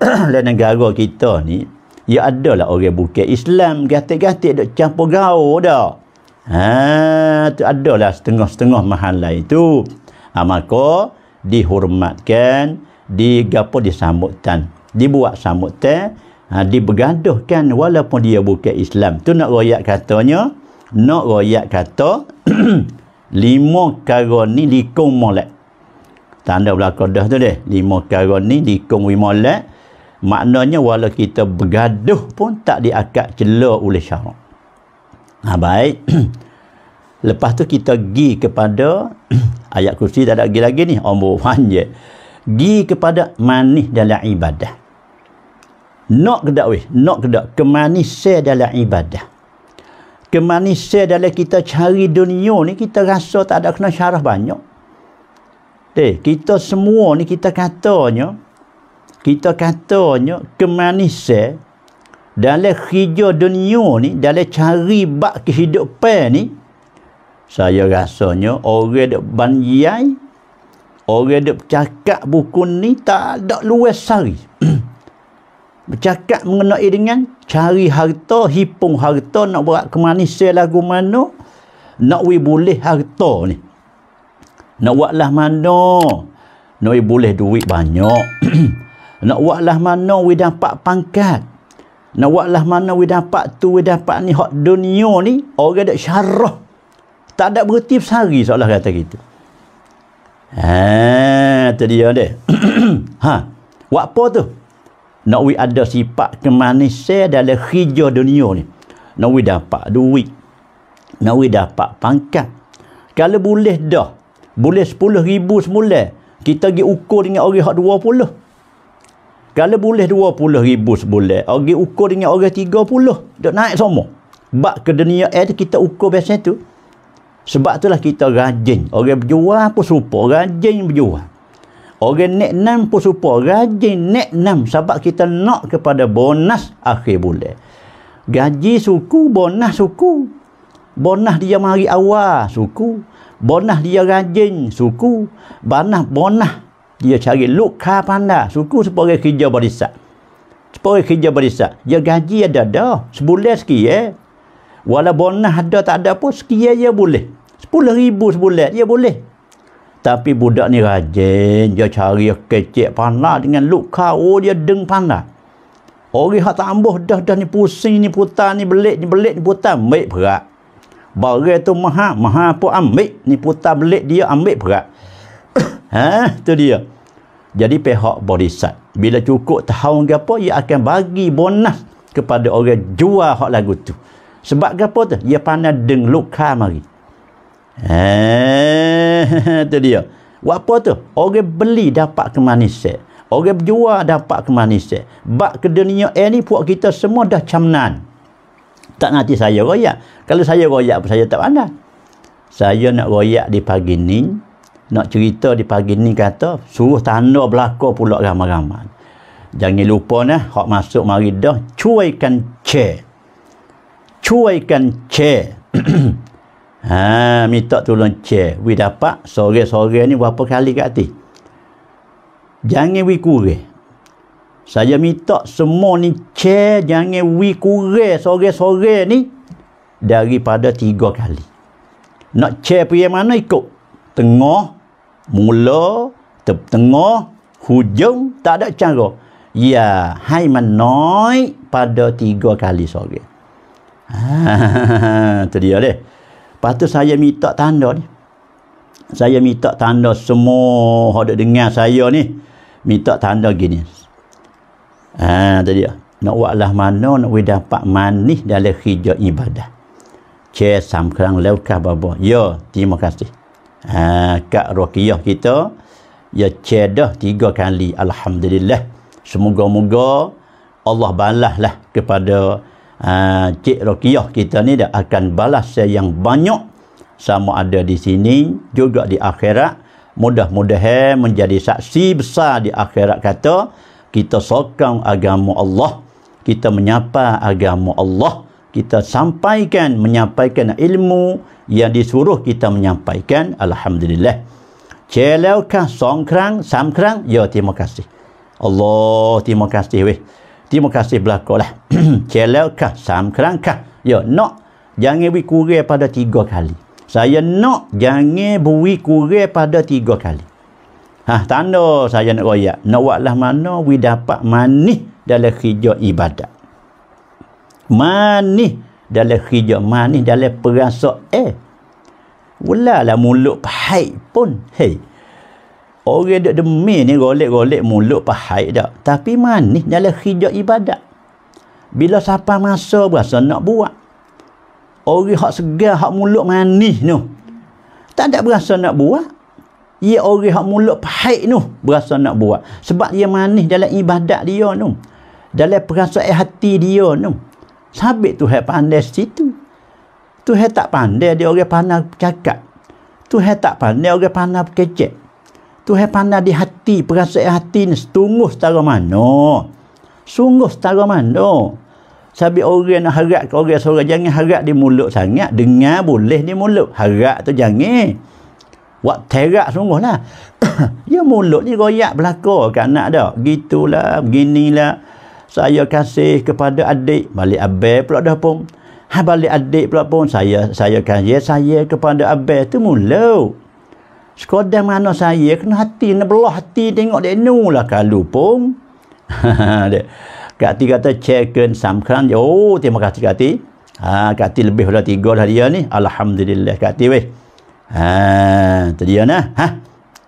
Speaker 1: dan negara kita ni ya ada lah orang bukan Islam gati-gati ada campur gaul dah ha tu lah setengah-setengah mahalai tu ha, maka dihormatkan digapo disambutan dibuat samutan ha, dibergaduhkan walaupun dia bukan Islam tu nak royak katanya nak royak kata lima kara ni likung molek tanda belakang dah tu deh lima kara ni likung molek maknanya wala kita bergaduh pun tak diakad celah oleh syarak ha, baik lepas tu kita gi kepada ayat kursi tak ada lagi lagi ni omboh panjang gi kepada manis dalam ibadah nak kedak weh nak kedak kemanisan dalam ibadah kemanisan dalam kita cari dunia ni kita rasa tak ada kena syarah banyak Eh, kita semua ni kita katanya kita katanya kemanisan dalam kerja dunia ni dalam cari bak kehidupan ni saya rasanya orang yang banyai orang dia bercakap buku ni tak ada luas sari bercakap mengenai dengan cari harta hipung harta nak buat kemanisan lagu mana nak we boleh harta ni nak buat lah mana nak we boleh duit banyak nak buat lah mana we dapat pangkat nak buat lah mana we dapat tu we dapat ni hak dunia ni orang dia syarah tak ada berhenti sehari seolah kata kita gitu. Ha, tu dia ni. ha. Buat apa tu? Nak we ada sifat kemanisan dalam hijau dunia ni. Nak we dapat duit. Nak we dapat pangkat. Kalau boleh dah. Boleh sepuluh ribu semula. Kita pergi ukur dengan orang yang dua puluh. Kalau boleh dua puluh ribu semula Orang ukur dengan orang tiga puluh. Dia naik semua. Sebab ke dunia air kita ukur biasa tu. Sebab itulah kita rajin. Orang berjual pun serupa. Rajin berjual. Orang nak enam pun serupa. Rajin nak enam. Sebab kita nak kepada bonus akhir bulan. Gaji suku, bonus suku. Bonus dia mari awal suku. Bonus dia rajin suku. Bonus, bonus dia cari luka pandai suku sebagai kerja barisan. Sebagai kerja barisan. Dia gaji ada dah. Sebulan sikit eh. Walau bonus ada tak ada pun sekian dia boleh. Sepuluh ribu sebulan dia boleh. Tapi budak ni rajin. Dia cari kecil panah dengan luk kau dia deng panah. Orang yang tak ambuh dah dah ni pusing ni putar ni belik ni belik ni putar ambil berat. Barai tu maha maha pun ambil ni putar belik dia ambil berat. ha tu dia. Jadi pihak borisat bila cukup tahun ke apa ia akan bagi bonus kepada orang jual hak lagu tu. Sebab apa tu? Ia pandai deng luka mari. Itu eh, dia. Apa tu? Orang beli dapat kemanisan. Orang berjual dapat kemanisan. Bak ke dunia eh ni puak kita semua dah camnan. Tak nanti saya royak. Kalau saya royak pun saya tak pandai. Saya nak royak di pagi ni. Nak cerita di pagi ni kata. Suruh tanda belakang pula ramai-ramai. Jangan lupa nah, hak masuk mari dah. Cuaikan cek cuaikan che ha minta tolong che we dapat sore-sore ni berapa kali kat hati jangan we kurang saya minta semua ni che jangan we kurang sore-sore ni daripada tiga kali nak che pergi mana ikut tengah mula tengah hujung tak ada cara ya hai manoi pada tiga kali sore Ha, dia deh. Lepas tu saya minta tanda ni. Saya minta tanda semua hodok dengar saya ni. Minta tanda gini. Ha, ah, tadi Nak buatlah mana, nak boleh dapat manis dalam hijau ibadah. Cik Sam Kerang Lewkah Baba. Ya, terima kasih. Ha, Kak Rokiyah kita, ya cedah tiga kali. Alhamdulillah. Semoga-moga Allah balas lah kepada Ah, Cik Rokiyah kita ni dia akan balas saya yang banyak sama ada di sini juga di akhirat mudah-mudahan eh, menjadi saksi besar di akhirat kata kita sokong agama Allah kita menyapa agama Allah kita sampaikan menyampaikan ilmu yang disuruh kita menyampaikan Alhamdulillah Celaukah songkrang samkrang ya terima kasih Allah terima kasih weh terima kasih belakang lah kelel kah sam kerang kah ya nak jangan beri kurir pada tiga kali saya nak jangan beri kurir pada tiga kali ha tanda saya nak royak nak buatlah mana we dapat manis dalam kerja ibadat manis dalam kerja manis dalam perasa eh ulalah mulut pahit pun hei Orang duk demi ni golek-golek mulut pahit dak. Tapi manis dalam hijau ibadat. Bila siapa masa berasa nak buat. Orang hak segar, hak mulut manis ni. Tak ada berasa nak buat. Ia orang hak mulut pahit ni berasa nak buat. Sebab dia manis dalam ibadat dia ni. Dalam perasaan hati dia ni. Sabit tu hak pandai situ. Tu hak tak pandai dia orang pandai cakap. Tu hak tak pandai orang pandai kecek. Tuhan pandai di hati, perasaan hati ni setungguh setara mana. Sungguh setara mana. Sabi orang nak harap ke orang seorang, jangan harap di mulut sangat. Dengar boleh di mulut. Harap tu jangan. Wak terak sungguh lah. ya mulut ni royak belakang kat anak dah. Gitulah, beginilah. Saya kasih kepada adik. Balik abel pula dah pun. Ha balik adik pula pun. Saya saya kasih saya kepada abel tu mulut sekodang mana saya kena hati nak belah hati tengok dia nu lah kalau pun kati kata chicken samkran oh terima kasih kati ha, kati lebih dah tiga dah dia ni Alhamdulillah kati weh ha, tu dia nah ha?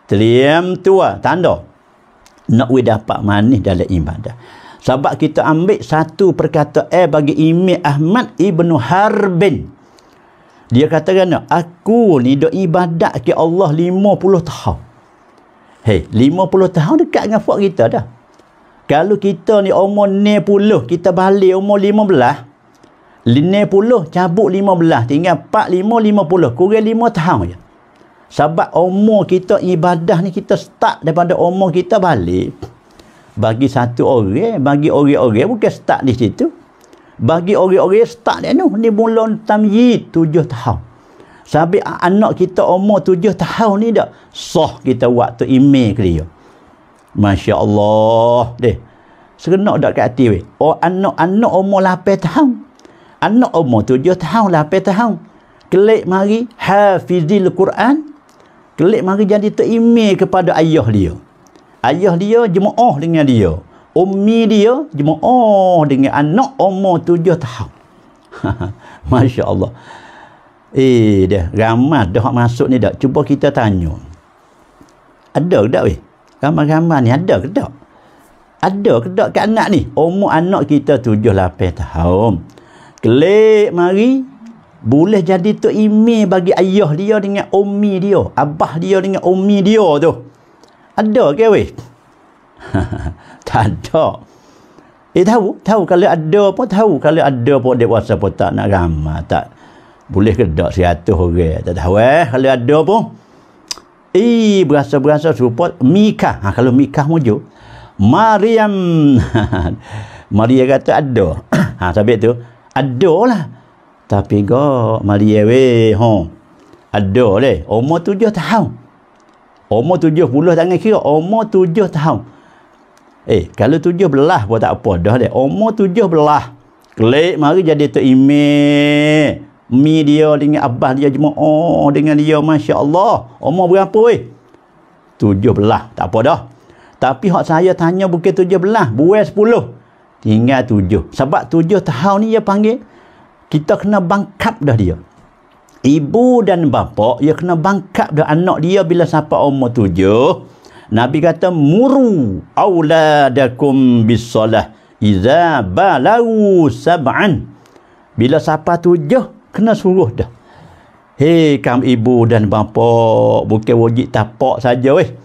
Speaker 1: terliam tua tanda nak we dapat manis dalam ibadah sebab kita ambil satu perkataan eh, bagi Imi Ahmad ibnu Harbin dia kata kan, aku ni dok ibadat ke Allah lima puluh tahun. Hei, puluh tahun dekat dengan fuak kita dah. Kalau kita ni umur ni puluh, kita balik umur lima belah. lima puluh, cabut lima belah. Tinggal empat, lima, lima puluh. Kurang lima tahun je. Sebab umur kita ibadah ni, kita start daripada umur kita balik. Bagi satu orang, bagi orang-orang bukan start di situ bagi orang-orang start dia tu ni mula tamyi tujuh tahun sampai anak kita umur tujuh tahun ni dah sah kita waktu imej ke dia Masya Allah deh segenak dah kat hati weh oh anak anak umur lapan tahun anak umur tujuh tahun lapan tahun kelik mari hafizil Quran kelik mari jadi terimej kepada ayah dia ayah dia jemaah dengan dia Umi dia cuma oh dengan anak umur tujuh tahun. Masya Allah. Eh dia ramah dah masuk ni tak? Cuba kita tanya. Ada ke tak weh? Ramah-ramah ni ada ke tak? Ada ke tak kat anak ni? Umur anak kita tujuh lapan tahun. Kelik mari boleh jadi tu imi bagi ayah dia dengan umi dia. Abah dia dengan umi dia tu. Ada ke weh? tak ada eh tahu tahu kalau ada pun tahu kalau ada pun dia puasa pun tak nak ramah tak boleh ke tak seratus orang tak tahu eh kalau ada pun eh berasa-berasa serupa mikah ha, kalau mikah muncul Mariam Maria kata ada ha, sampai tu ada lah tapi go Maria weh ho ada leh umur tujuh tahun umur tujuh puluh tangan kira umur tujuh tahun Eh, kalau tujuh belah pun tak apa dah dia. Umur tujuh belah. Klik mari jadi tu Mi dia dengan abah dia cuma oh dengan dia Masya Allah. Umur berapa weh? Tujuh belah. Tak apa dah. Tapi hak saya tanya bukan tujuh belah. Buat sepuluh. Tinggal tujuh. Sebab tujuh tahun ni dia panggil. Kita kena bangkap dah dia. Ibu dan bapa dia kena bangkap dah anak dia bila sampai umur tujuh. Nabi kata muru auladakum bisalah iza balau sab'an. Bila siapa tujuh kena suruh dah. Hei kam ibu dan bapa, bukan wajib tapak saja weh.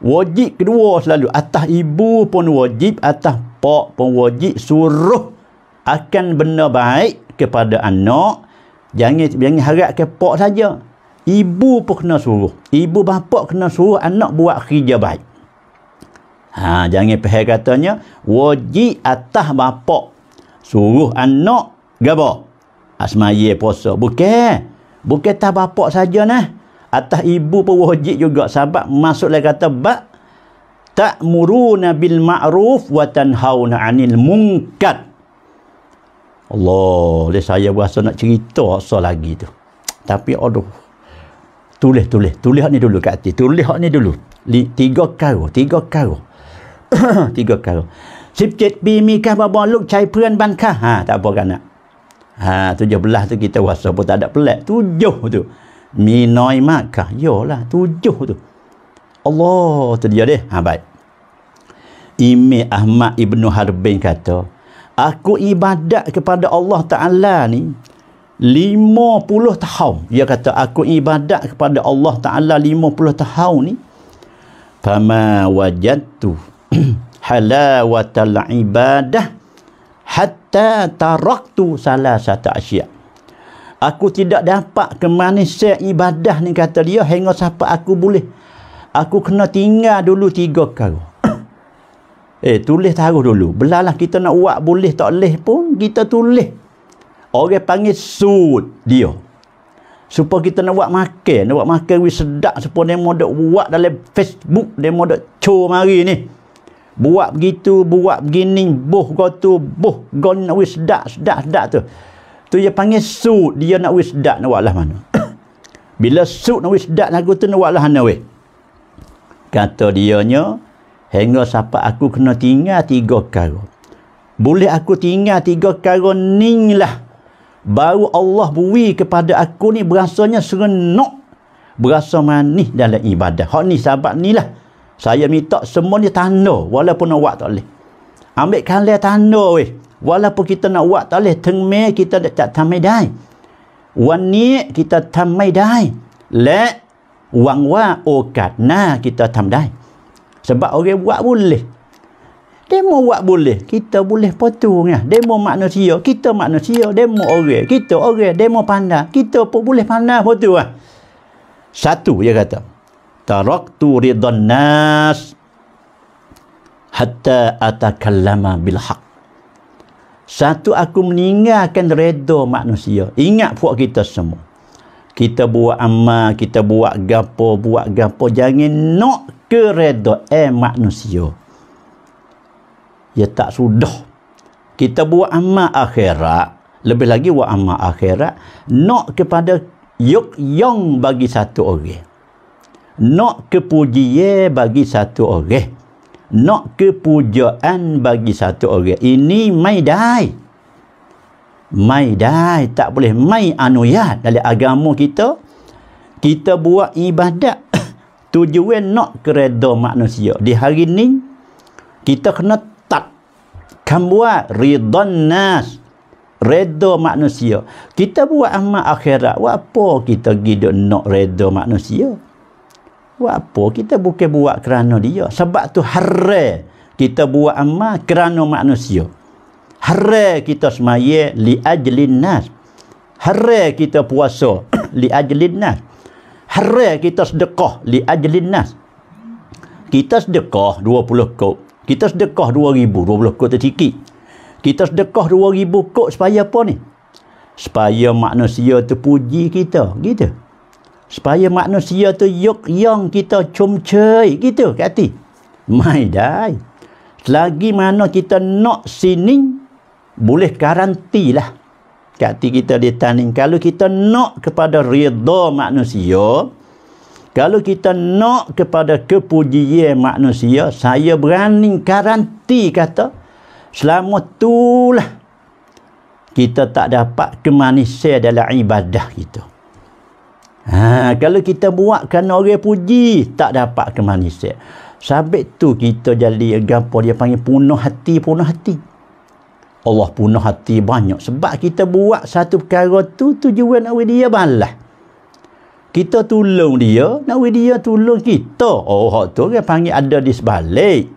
Speaker 1: Wajib kedua selalu atas ibu pun wajib, atas pak pun wajib suruh akan benda baik kepada anak. Jangan jangan harap ke pak saja ibu pun kena suruh ibu bapa kena suruh anak buat kerja baik ha, jangan pihak katanya wajib atas bapa suruh anak gapo asmaye puasa bukan bukan atas bapa saja nah atas ibu pun wajib juga sebab masuk lagi kata bak tak muru nabil bil ma'ruf wa tanhauna anil mungkat. Allah, le saya buat nak cerita so lagi tu. Tapi aduh, tulis tulis tulis hak ni dulu kat hati tulis hak ni dulu Li, tiga karo tiga karo tiga karo sip cet pi mi kah babo luk cai pren ban kah ha tak apa kan nak ha tujuh belah tu kita wasa pun tak ada pelat tujuh tu mi noi mak kah yolah tujuh tu Allah tu dia deh ha baik Imi Ahmad Ibnu Harbin kata aku ibadat kepada Allah Taala ni Lima puluh tahun dia kata aku ibadat kepada Allah Taala lima puluh tahun ni fama wajadtu halawatal ibadah hatta taraktu salah satu asyik aku tidak dapat kemanisan ibadah ni kata dia hingga siapa aku boleh aku kena tinggal dulu tiga kali eh tulis taruh dulu belalah kita nak buat boleh tak boleh pun kita tulis orang panggil sud dia supaya kita nak buat makan nak buat makan wis sedap supaya dia mau buat dalam facebook dia mau cho mari ni buat begitu buat begini buh kau tu buh gon nak wis sedap sedap sedap tu tu dia panggil sud dia nak wis sedap nak lah mana bila sud nak wis sedap lagu tu nak lah mana weh kata dia dianya hingga siapa aku kena tinggal tiga kali boleh aku tinggal tiga kali ninglah lah baru Allah beri kepada aku ni berasanya serenok berasa manis dalam ibadah hak ni sahabat ni lah saya minta semuanya tanda walaupun awak tak boleh ambil kalah tanda weh walaupun kita nak buat tak boleh tengme kita tak tamai dai wani kita tamai dai le wang wa okat na kita tamai dai sebab orang buat boleh Demo buat boleh. Kita boleh potong. Ya. Demo manusia. Kita manusia. Demo orang. Kita orang. Demo pandang. Kita pun boleh pandang potong. Ya. Satu dia kata. Taraktu ridhan nas. Hatta atakallama bilhaq. Satu aku meninggalkan redha manusia. Ingat buat kita semua. Kita buat amal, kita buat gapo, buat gapo. Jangan nak ke eh manusia ya tak sudah kita buat amal akhirat lebih lagi buat amal akhirat nak kepada yuk yong bagi satu orang nak kepujian bagi satu orang nak kepujaan bagi satu orang ini mai dai tak boleh mai anuyat dari agama kita kita buat ibadat tujuan nak keredo manusia di hari ini kita kena kamu buat ridhan nas redha manusia kita buat amal akhirat buat apa kita gitu nak redha manusia buat apa kita bukan buat kerana dia sebab tu harre kita buat amal kerana manusia harre kita semaya li ajlin nas harre kita puasa li ajlin nas harre kita sedekah li ajlin nas kita sedekah 20 kop kita sedekah 2000, 20 kot sikit. Kita sedekah 2000 kot supaya apa ni? Supaya manusia terpuji kita, gitu. Supaya manusia tu yok yang kita cumcei, gitu Kati, Mai dai. Selagi mana kita nak sini boleh garanti lah. Kata kita ditanding kalau kita nak kepada redha manusia, kalau kita nak kepada kepujian manusia saya berani garanti kata selama itulah kita tak dapat kemanisan dalam ibadah kita ha, kalau kita buat kerana orang puji tak dapat kemanisan sabit tu kita jadi gampo dia panggil punah hati punah hati Allah punah hati banyak sebab kita buat satu perkara tu tujuan awal dia balas kita tolong dia nak we dia tolong kita oh hak tu kan panggil ada di sebalik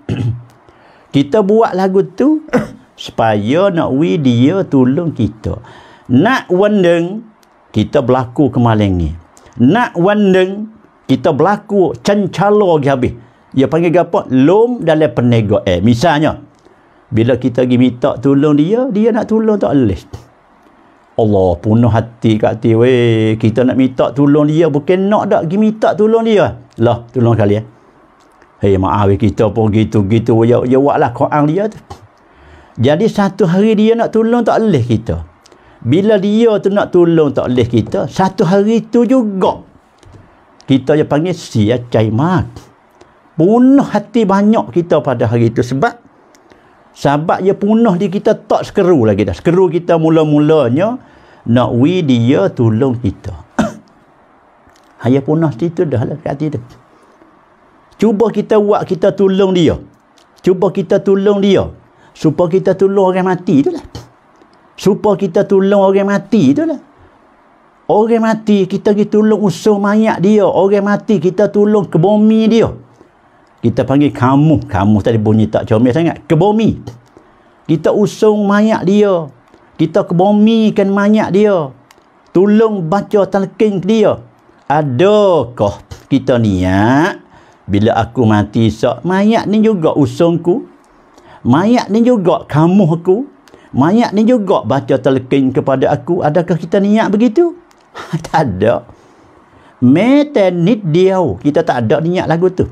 Speaker 1: kita buat lagu tu supaya nak we dia tolong kita nak wandeng kita berlaku kemaling ni nak wandeng kita berlaku cencalo lagi habis dia panggil apa lom dalam penegak eh misalnya bila kita pergi minta tolong dia dia nak tolong tak boleh Allah punuh hati kat hati weh kita nak minta tolong dia bukan nak dak gi minta tolong dia lah tolong kali eh hey, maaf kita pun gitu-gitu ya ya buatlah Quran dia tu jadi satu hari dia nak tolong tak leh kita bila dia tu nak tolong tak leh kita satu hari tu juga kita yang panggil si ya, cai mak punuh hati banyak kita pada hari itu sebab sebab dia punah di kita tak sekeru lah kita sekeru kita mula-mulanya nak we dia tolong kita hanya punah situ dah lah kat situ cuba kita buat kita tolong dia cuba kita tolong dia supaya kita tolong orang mati tu lah supaya kita tolong orang mati tu lah orang mati kita pergi tolong usung mayat dia orang mati kita tolong kebomi dia kita panggil kamu kamu tadi bunyi tak comel sangat kebomi kita usung mayat dia kita kebomikan mayat dia tolong baca talqin dia adakah kita niat ya? bila aku mati sok mayat ni juga usungku mayat ni juga kamu aku mayat ni juga baca talqin kepada aku adakah kita niat begitu tak ada Meta dia kita tak ada niat lagu tu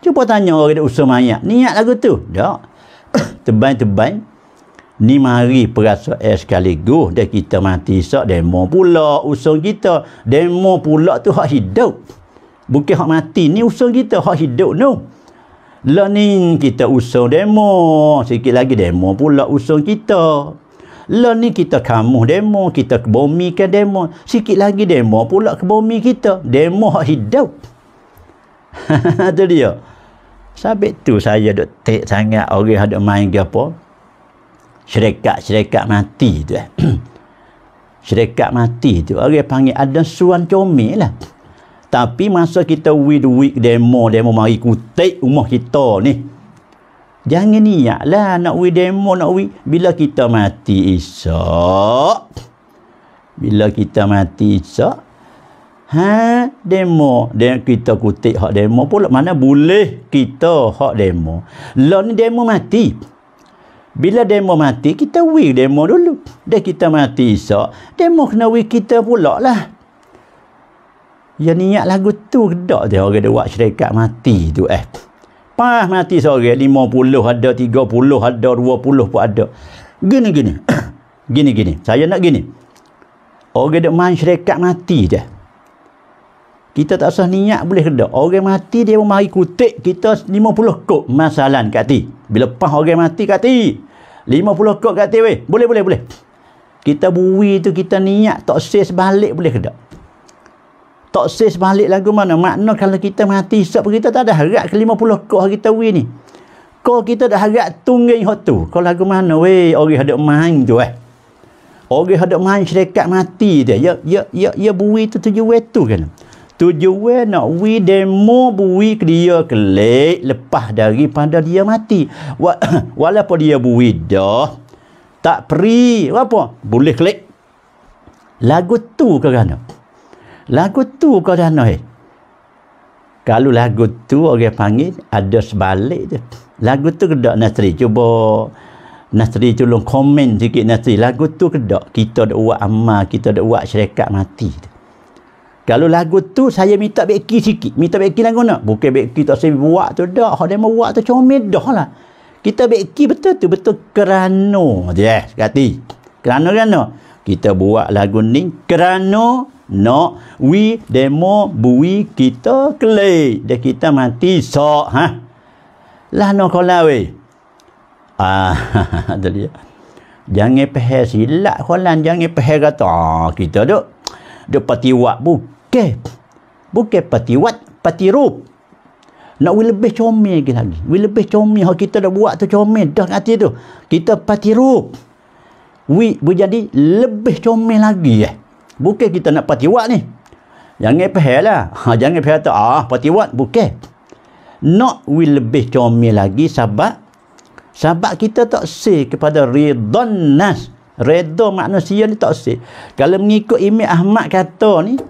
Speaker 1: Cuba tanya orang kata usul mayat. Niat lagu tu? Tak. Terbaik-terbaik. Ni mari perasa eh sekaligus. Dia kita mati sok mau pula usul kita. mau pula tu hak hidup. Bukan hak mati. Ni usul kita hak hidup no. ni kita usul demo. Sikit lagi demo pula usul kita. Lah ni kita kamu demo, kita kebomi ke demo. Sikit lagi demo pula kebomi kita. Demo hidup. Itu dia. Sabit tu saya duk tek sangat orang duk main ke apa. Syarikat-syarikat mati tu. Eh. syarikat mati tu. Orang panggil ada suan comel lah. Tapi masa kita with week demo, demo mari kutik rumah kita ni. Jangan niat lah nak we demo, nak we. Bila kita mati isok. Bila kita mati isok, ha demo dan kita kutip hak demo pula mana boleh kita hak demo la ni demo mati bila demo mati kita wi demo dulu dah kita mati isa demo kena wi kita pula lah ya niat lagu tu dak dia orang dia buat syarikat mati tu eh pas mati seorang puluh ada tiga puluh ada dua puluh pun ada gini gini gini gini saya nak gini orang dia main syarikat mati je kita tak sah niat boleh reda orang mati dia pun mari kutik kita 50 kot masalan kati bila pas orang mati kati 50 kot kati weh boleh boleh boleh kita bui tu kita niat tak sis balik boleh reda tak sis balik lagu mana makna kalau kita mati sebab kita tak ada harap ke 50 kot kita weh ni kau kita dah harap tunggeng hot tu kau lagu mana weh orang ada main tu eh orang ada main syarikat mati dia ya ya ya ya bui tu tujuh weh tu kan tujuan nak we demo bui ke dia kelik lepas daripada dia mati walaupun dia bui dah tak peri apa boleh klik lagu tu ke kerana lagu tu ke kerana eh kalau lagu tu orang panggil ada sebalik je lagu tu kedak Nasri cuba Nasri tolong komen sikit Nasri lagu tu kedak kita dah buat amal kita dah buat syarikat mati je kalau lagu tu saya minta beki sikit minta beki lagu guna bukan beki tak saya buat tu dah kalau dia mau buat tu comel dah lah kita beki betul tu betul kerano, je yeah, sekati kerano kerano kita buat lagu ni kerano no we demo bui kita klay dia kita mati sok ha lah nak kau we ah dia jangan pehe silap kolan jangan pehe kata ah, kita duk dia pati wat bukeh bukeh pati wat pati rup nak we lebih comel lagi lagi we lebih comel kalau kita dah buat tu comel dah hati tu kita pati rup we berjadi lebih comel lagi eh bukan kita nak pati wat ni jangan pahal lah ha, jangan pahal tu ah pati wat bukeh nak we lebih comel lagi sahabat sahabat kita tak say kepada ridhan nas Reda manusia ni tak sih. Kalau mengikut Imam Ahmad kata ni,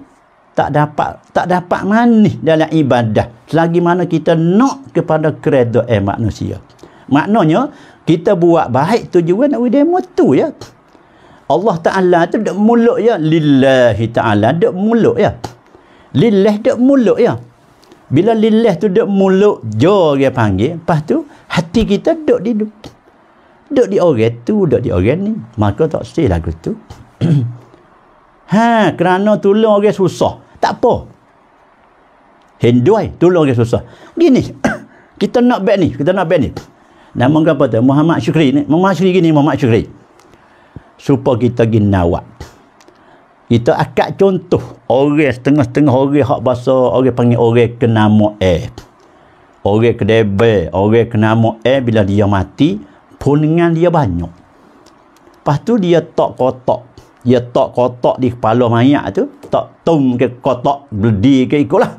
Speaker 1: tak dapat tak dapat manis dalam ibadah. Selagi mana kita nak kepada kereda eh manusia. Maknanya, kita buat baik tujuan nak widi tu ya. Allah Ta'ala tu dek muluk ya. Lillahi Ta'ala dek muluk ya. Lillah dek muluk ya. Bila lillah tu dek muluk, jo dia panggil. Lepas tu, hati kita dek di Duk di orang tu, duk di orang ni. Maka tak sih lagu tu. ha, kerana tolong orang susah. Tak apa. Hinduai, tolong orang susah. Gini, kita nak baik ni, kita nak baik ni. Nama apa tu? Muhammad Syukri ni. Muhammad Syukri gini, Muhammad Syukri. Supaya kita gini nawak. Kita akak contoh orang setengah-setengah orang hak bahasa orang panggil orang kenama eh. Orang kedebe, orang kenama eh bila dia mati, Puningan dia banyak lepas tu dia tok kotak dia tok kotak di kepala mayat tu tok tum ke kotak berdi ke ikutlah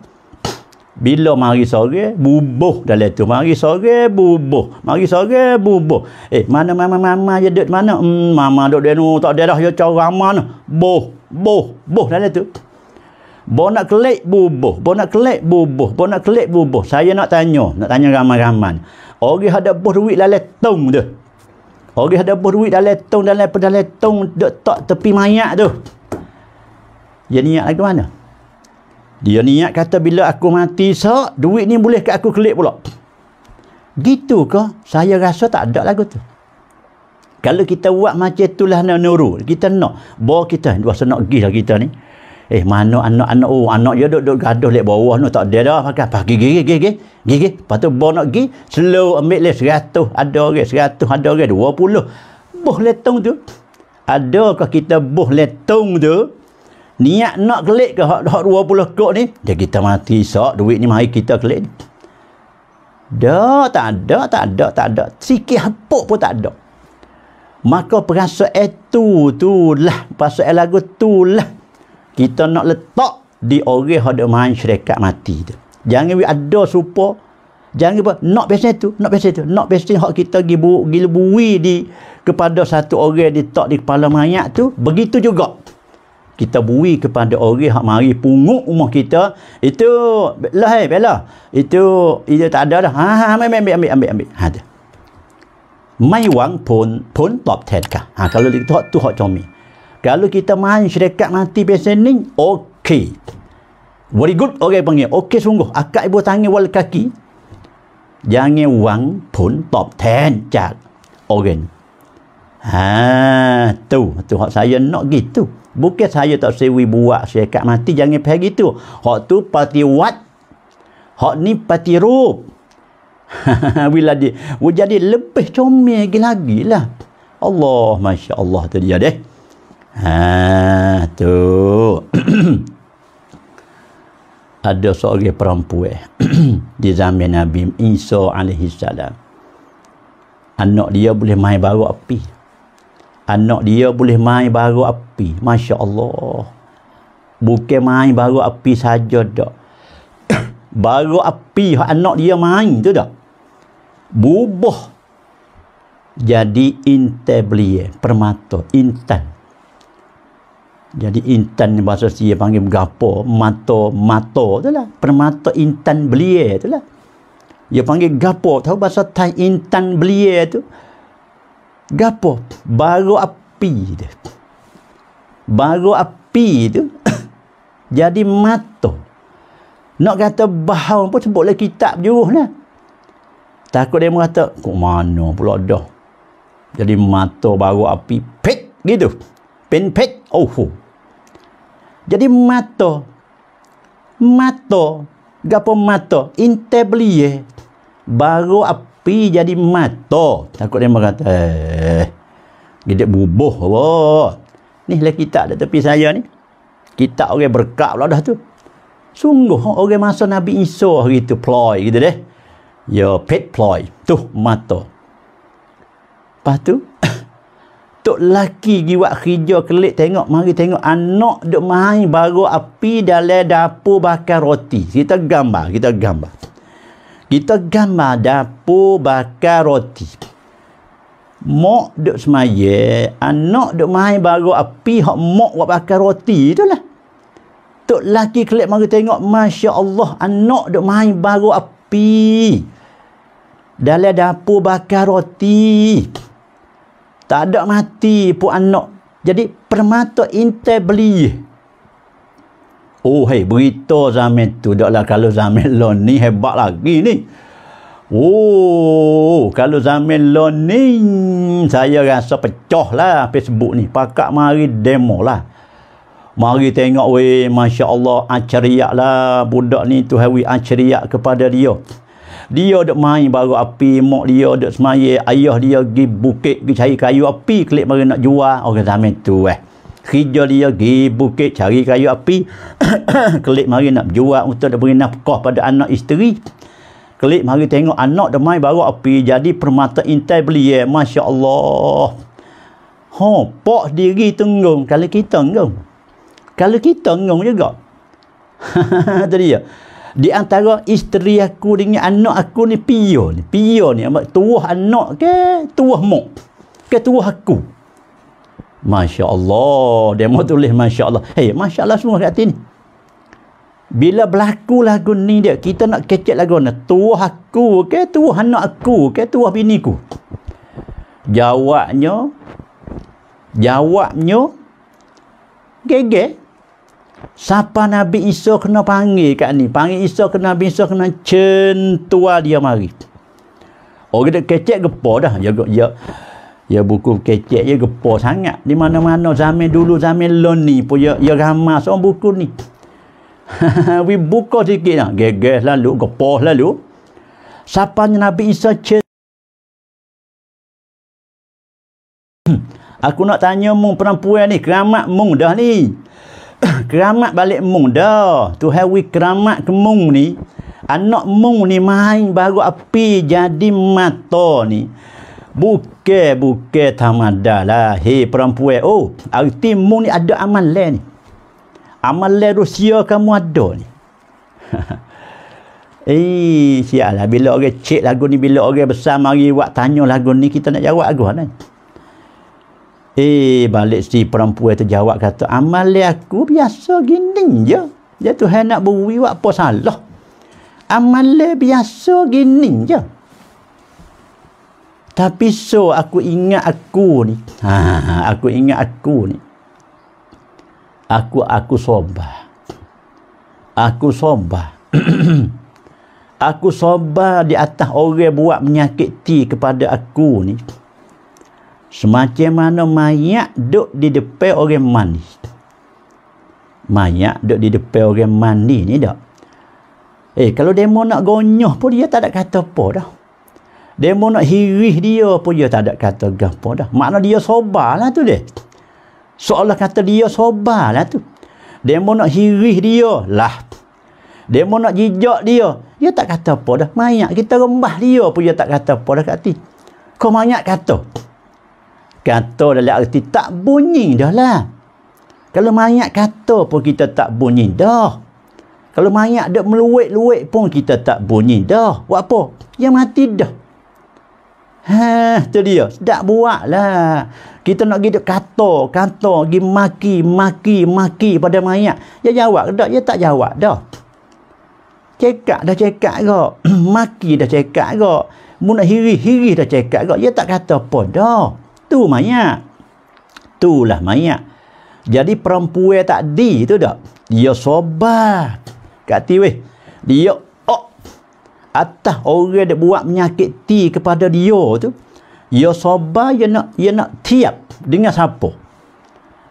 Speaker 1: bila mari sore bubuh dalam tu mari sore bubuh mari sore bubuh eh mana mama mama dia duduk mana hmm, mama duduk dia tak ada dah dia cara ni boh boh boh dalam tu Bo nak kelik bubuh, bo nak kelik bubuh, bo nak kelik bubuh. Saya nak tanya, nak tanya ramah ramah. Orang ada bos duit dalam tong tu. Orang ada bos duit dalam tong dalam pedalai tong dok tak tepi mayat tu. Dia niat lagu mana? Dia niat kata bila aku mati sok, duit ni boleh ke aku kelik pula. Gitu ke? Saya rasa tak ada lagu tu. Kalau kita buat macam itulah nak nuru, kita nak. Bawa kita, rasa nak gila kita ni. Eh, mana anak-anak? Oh, anak dia duduk gaduh lek bawah tu. Tak ada dah makan. Pak, gigi, gigi, gigi. Gigi. Lepas tu, nak pergi. Slow ambil lek seratus. Ada orang seratus. Ada orang dua puluh. Buh letong tu. Adakah kita buh letong tu? Niat nak kelik ke hak dua puluh kok ni? Dia kita mati sok. Duit ni mari kita kelik. Dah, tak ada, tak ada, tak ada. Sikit hapuk pun tak ada. Maka perasaan itu, eh, tu lah. Perasaan eh, lagu tu lah kita nak letak di orang hadap main syarikat mati tu. Jangan we ada supo, jangan apa, nak pesan tu, nak pesan tu, nak pesan hak kita gi bu, gi di kepada satu orang di tak di kepala mayat tu, begitu juga kita bui kepada orang hak mari punguk rumah kita itu lah eh bela itu itu tak ada dah ha ha ambil ha, ambil ambil ambil ambil ha dah mai wang pun pun top ten ha kalau kita tu hak tu hak comel kalau kita main syarikat mati pesen ni okey very good okay panggil okey sungguh akak ibu tangi wal kaki jangan wang pun top ten jak orang ha tu tu hak saya nak gitu bukan saya tak sewi buat syarikat mati jangan pergi gitu hak tu parti wat hak ni parti rup bila dia jadi lebih comel lagi lah Allah Masya Allah tu dia deh Ha tu. ada seorang perempuan di zaman Nabi Isa alaihi salam. Anak dia boleh main baru api. Anak dia boleh main baru api. Masya-Allah. Bukan main baru api saja dak. baru api anak dia main tu dak. Bubuh jadi intai permato intan jadi intan bahasa dia panggil gapo mato mato tu lah permata intan belia tu lah dia panggil gapo tahu bahasa Thai intan belia tu gapo baru api dia baru api tu jadi mato nak kata bahawa pun sebutlah kitab juruh lah takut dia merata kok mana pula dah jadi mato baru api pek gitu pen pek oh oh. Jadi mata mata gapo mata intebliye baru api jadi mata. Takut dia berkata eh gede bubuh apa. Ni lah kita ada tepi saya ni. Kita orang berkat pula dah tu. Sungguh orang masa Nabi Isa hari tu ploy gitu deh. yo ya, pet ploy tu mata. Lepas tu tok laki gi buat kerja kelik tengok mari tengok anak duk main baru api dalam dapur bakar roti kita gambar kita gambar kita gambar dapur bakar roti mok duk semaya anak duk main baru api hok mok buat bakar roti lah. tok laki kelik mari tengok masya Allah anak duk main baru api dalam dapur bakar roti tak ada mati pun anak. Jadi permata intai beli. Oh hei, berita zaman tu. Taklah kalau zaman lo ni hebat lagi ni. Oh, kalau zaman lo ni, saya rasa pecah lah Facebook ni. Pakak mari demo lah. Mari tengok weh, Masya Allah, aceriak lah budak ni tu hari aceriak kepada dia dia dak main baru api mak dia dak semai ayah dia pergi bukit pergi cari kayu api kelik mari nak jual orang oh, zaman tu eh kerja dia pergi bukit cari kayu api kelik mari nak jual untuk dia beri nafkah pada anak isteri kelik mari tengok anak dia main baru api jadi permata intai beli ya Masya Allah oh ha, pak diri tenggung kalau kita tenggung kalau kita tenggung juga tadi ya di antara isteri aku dengan anak aku ni pia ni pia ni amat tuah anak ke tuah mak ke tuah aku Masya Allah dia mau tulis Masya Allah hey, Masya Allah semua kat sini bila berlaku lagu ni dia kita nak kecek lagu ni tuah aku ke tuah anak aku ke tuah bini ku jawabnya jawabnya gegeh siapa Nabi Isa kena panggil kat ni panggil Isa kena Nabi Isa kena centua dia mari orang kata kecek gepo dah ya ya ya buku kecek ya gepo sangat di mana-mana zaman dulu zaman lon ni pun ya ya ramah so buku ni we buka sikit lah geges lalu gepo lalu siapa Nabi Isa centua hmm. aku nak tanya mung perempuan ni keramat mung dah ni keramat balik mung dah tu hari keramat ke mung ni anak mung ni main baru api jadi mata ni buke buke tamada lah. he perempuan oh arti mung ni ada amal le ni amal le rusia kamu ada ni eh sial lah. bila orang cek lagu ni bila orang besar mari buat tanya lagu ni kita nak jawab lagu lah, ni kan? Eh, balik si perempuan itu jawab kata, amal aku biasa gini je. Ya Tuhan nak beri apa salah. Amal biasa gini je. Tapi so, aku ingat aku ni. Ha, aku ingat aku ni. Aku, aku sobah. Aku sobah. aku sobah di atas orang buat menyakiti kepada aku ni. Semacam mana mayat duduk di depan orang mandi. Mayat duduk di depan orang mandi ni tak? Eh, kalau dia demo nak gonyoh pun dia tak ada kata apa dah. Demo nak hirih dia pun dia tak ada kata apa dah. Makna dia sobalah tu deh. Soalnya kata dia sobalah tu. Dia Demo nak hirih dia lah. Dia Demo nak jijak dia. Dia tak kata apa dah. Mayat kita rembah dia pun dia tak kata apa dah kat ti. Kau mayat kata kata dalam arti tak bunyi dah lah kalau mayat kata pun kita tak bunyi dah kalau mayat dia meluik-luik pun kita tak bunyi dah buat apa? dia mati dah ha, tu dia tak buat lah kita nak pergi kata kata pergi maki maki maki pada mayat dia jawab dah dia tak jawab dah cekak dah cekak kok maki dah cekak kok mu nak hiri-hiri dah cekak kok dia tak kata pun dah tu mayat. Itulah mayat. Jadi perempuan tak di tu tak? Dia sobat. Kati weh. Dia oh, Atas orang dia buat menyakit ti kepada dia tu. Dia sobat, dia nak, dia nak tiap dengan siapa?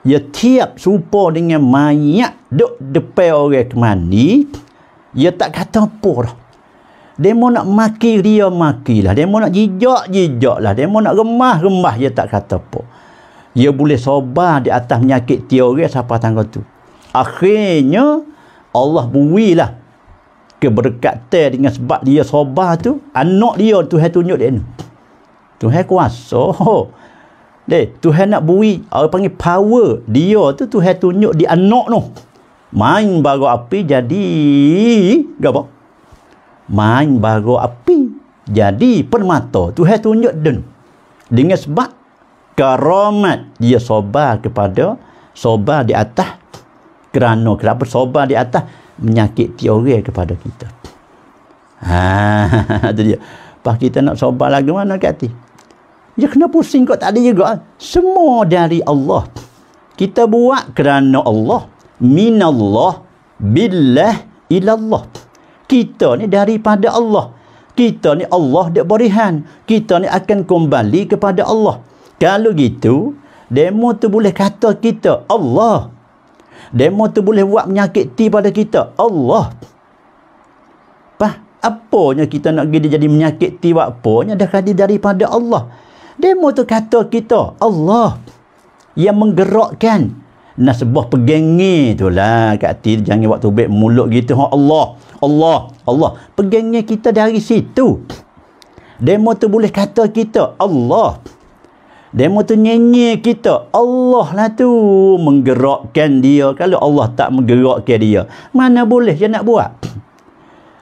Speaker 1: Dia tiap supo dengan mayat duduk depan orang mandi. Dia tak kata apa dah. Demo nak maki dia makilah. Demo nak jijak jijaklah. Demo nak remah remah dia tak kata apa. Dia boleh sobar di atas penyakit teori siapa tangga tu. Akhirnya Allah builah keberkatan dengan sebab dia sobar tu, anak dia tu hai tunjuk dia ni. Tuhan kuasa. Deh, Tuhan nak bui, orang panggil power dia tu Tuhan tunjuk di anak tu. Main bara api jadi gapo? main bara api jadi permata tu Tuhan tunjuk den dengan sebab karamat dia sobar kepada sobar di atas kerana kenapa sobar di atas menyakit teori kepada kita ha tu dia pas kita nak sobar lagi mana kata ya kena pusing kot tak ada juga semua dari Allah kita buat kerana Allah minallah billah ilallah kita ni daripada Allah. Kita ni Allah dia berihan. Kita ni akan kembali kepada Allah. Kalau gitu, demo tu boleh kata kita Allah. Demo tu boleh buat menyakit ti pada kita Allah. Apa? Apanya kita nak gede jadi menyakit ti buat apanya dah kadi daripada Allah. Demo tu kata kita Allah yang menggerakkan nak sebuah pegengi tu lah kat jangan waktu baik mulut gitu ha Allah Allah Allah pegengi kita dari situ demo tu boleh kata kita Allah demo tu nyanyi kita Allah lah tu menggerakkan dia kalau Allah tak menggerakkan dia mana boleh dia nak buat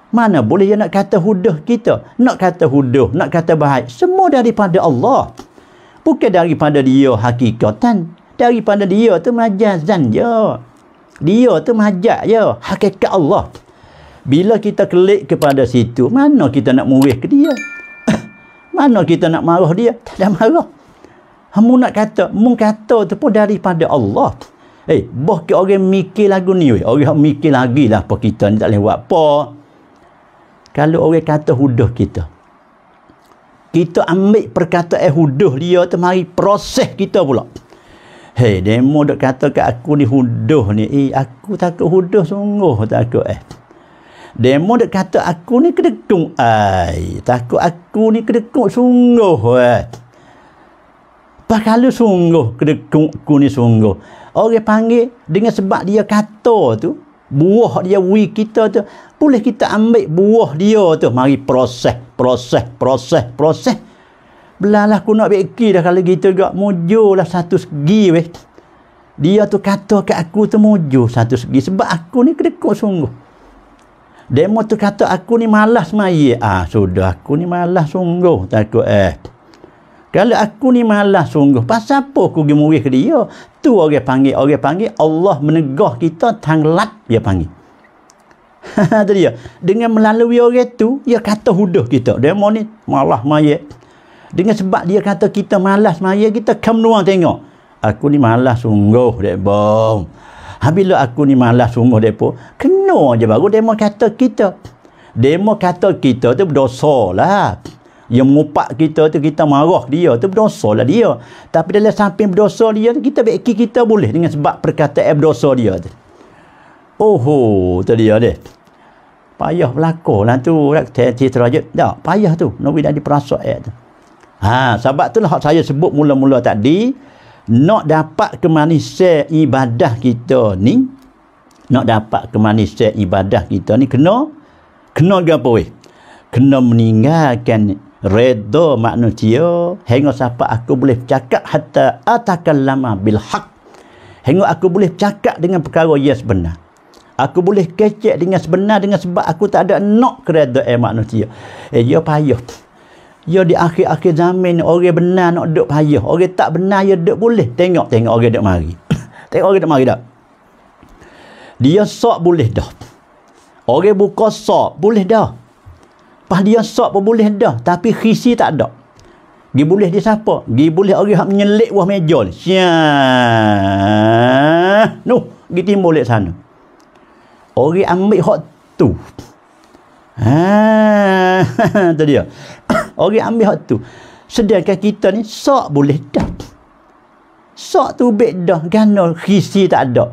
Speaker 1: mana boleh dia nak kata huduh kita nak kata huduh nak kata baik semua daripada Allah bukan daripada dia hakikatan daripada dia tu majazan je. Dia tu majaz je. Hakikat Allah. Bila kita klik kepada situ, mana kita nak murih ke dia? mana kita nak marah dia? Tak ada marah. Kamu nak kata, mung kata tu pun daripada Allah. Eh, boh ke orang mikir lagu ni weh. Orang mikir lagi lah apa kita ni tak boleh buat apa. Kalau orang kata huduh kita. Kita ambil perkataan huduh dia termari proses kita pula. Hei, demo dok kata ke aku ni huduh ni. Eh, aku takut huduh sungguh takut eh. Demo dok kata aku ni kedekung. Ai, takut aku ni kedekung sungguh eh. Pakalu sungguh kedekung aku ni sungguh. Orang panggil dengan sebab dia kata tu, buah dia wui kita tu, boleh kita ambil buah dia tu. Mari proses, proses, proses, proses belalah aku nak beki dah kalau gitu gak mujo lah satu segi weh dia tu kata ke aku tu mujo satu segi sebab aku ni kedekut sungguh demo tu kata aku ni malas semaya ah sudah aku ni malas sungguh takut eh kalau aku ni malas sungguh pasal apa aku pergi murid ke dia tu orang panggil orang panggil Allah menegah kita tanglat dia panggil Ha dia. Dengan melalui orang tu, dia kata hudah kita. Demo ni malah mayat. Dengan sebab dia kata kita malas semaya, kita kem luar tengok. Aku ni malas sungguh, dek bom. Habis aku ni malas sungguh, dek pun. Kena je baru demo kata kita. Demo kata kita tu berdosa lah. Yang mengupak kita tu, kita marah dia tu berdosa lah dia. Tapi dalam samping berdosa dia tu, kita beki kita boleh dengan sebab perkataan berdosa dia tu. Oho, tu dia dek. Payah berlakon lah tu. Tidak, tidak, tidak. Payah tu. Nabi dah diperasak eh, tu. Ha, sebab itulah hak saya sebut mula-mula tadi nak dapat kemanisan ibadah kita ni nak dapat kemanisan ibadah kita ni kena kena ke apa weh kena meninggalkan redha manusia hingga siapa aku boleh cakap hatta atakallama bil haq hingga aku boleh cakap dengan perkara yang sebenar aku boleh kecek dengan sebenar dengan sebab aku tak ada nak redha eh manusia eh dia payah Ya di akhir-akhir zaman ni orang benar nak duduk payah. Orang tak benar ya duduk boleh. Tengok tengok orang duduk mari. tengok orang duduk mari dak. Dia sok boleh dah. Orang buka sok boleh dah. Pas dia sok pun boleh dah. Tapi khisi tak ada. Gi boleh dia siapa? Gi boleh orang yang menyelik buah meja ni. Sia. Nu, gi timbul di sana. Orang ambil hak tu. Ha, tu dia. Orang ambil hak tu. Sedangkan kita ni sok boleh dah. Sok tu baik dah. Gana risi tak ada.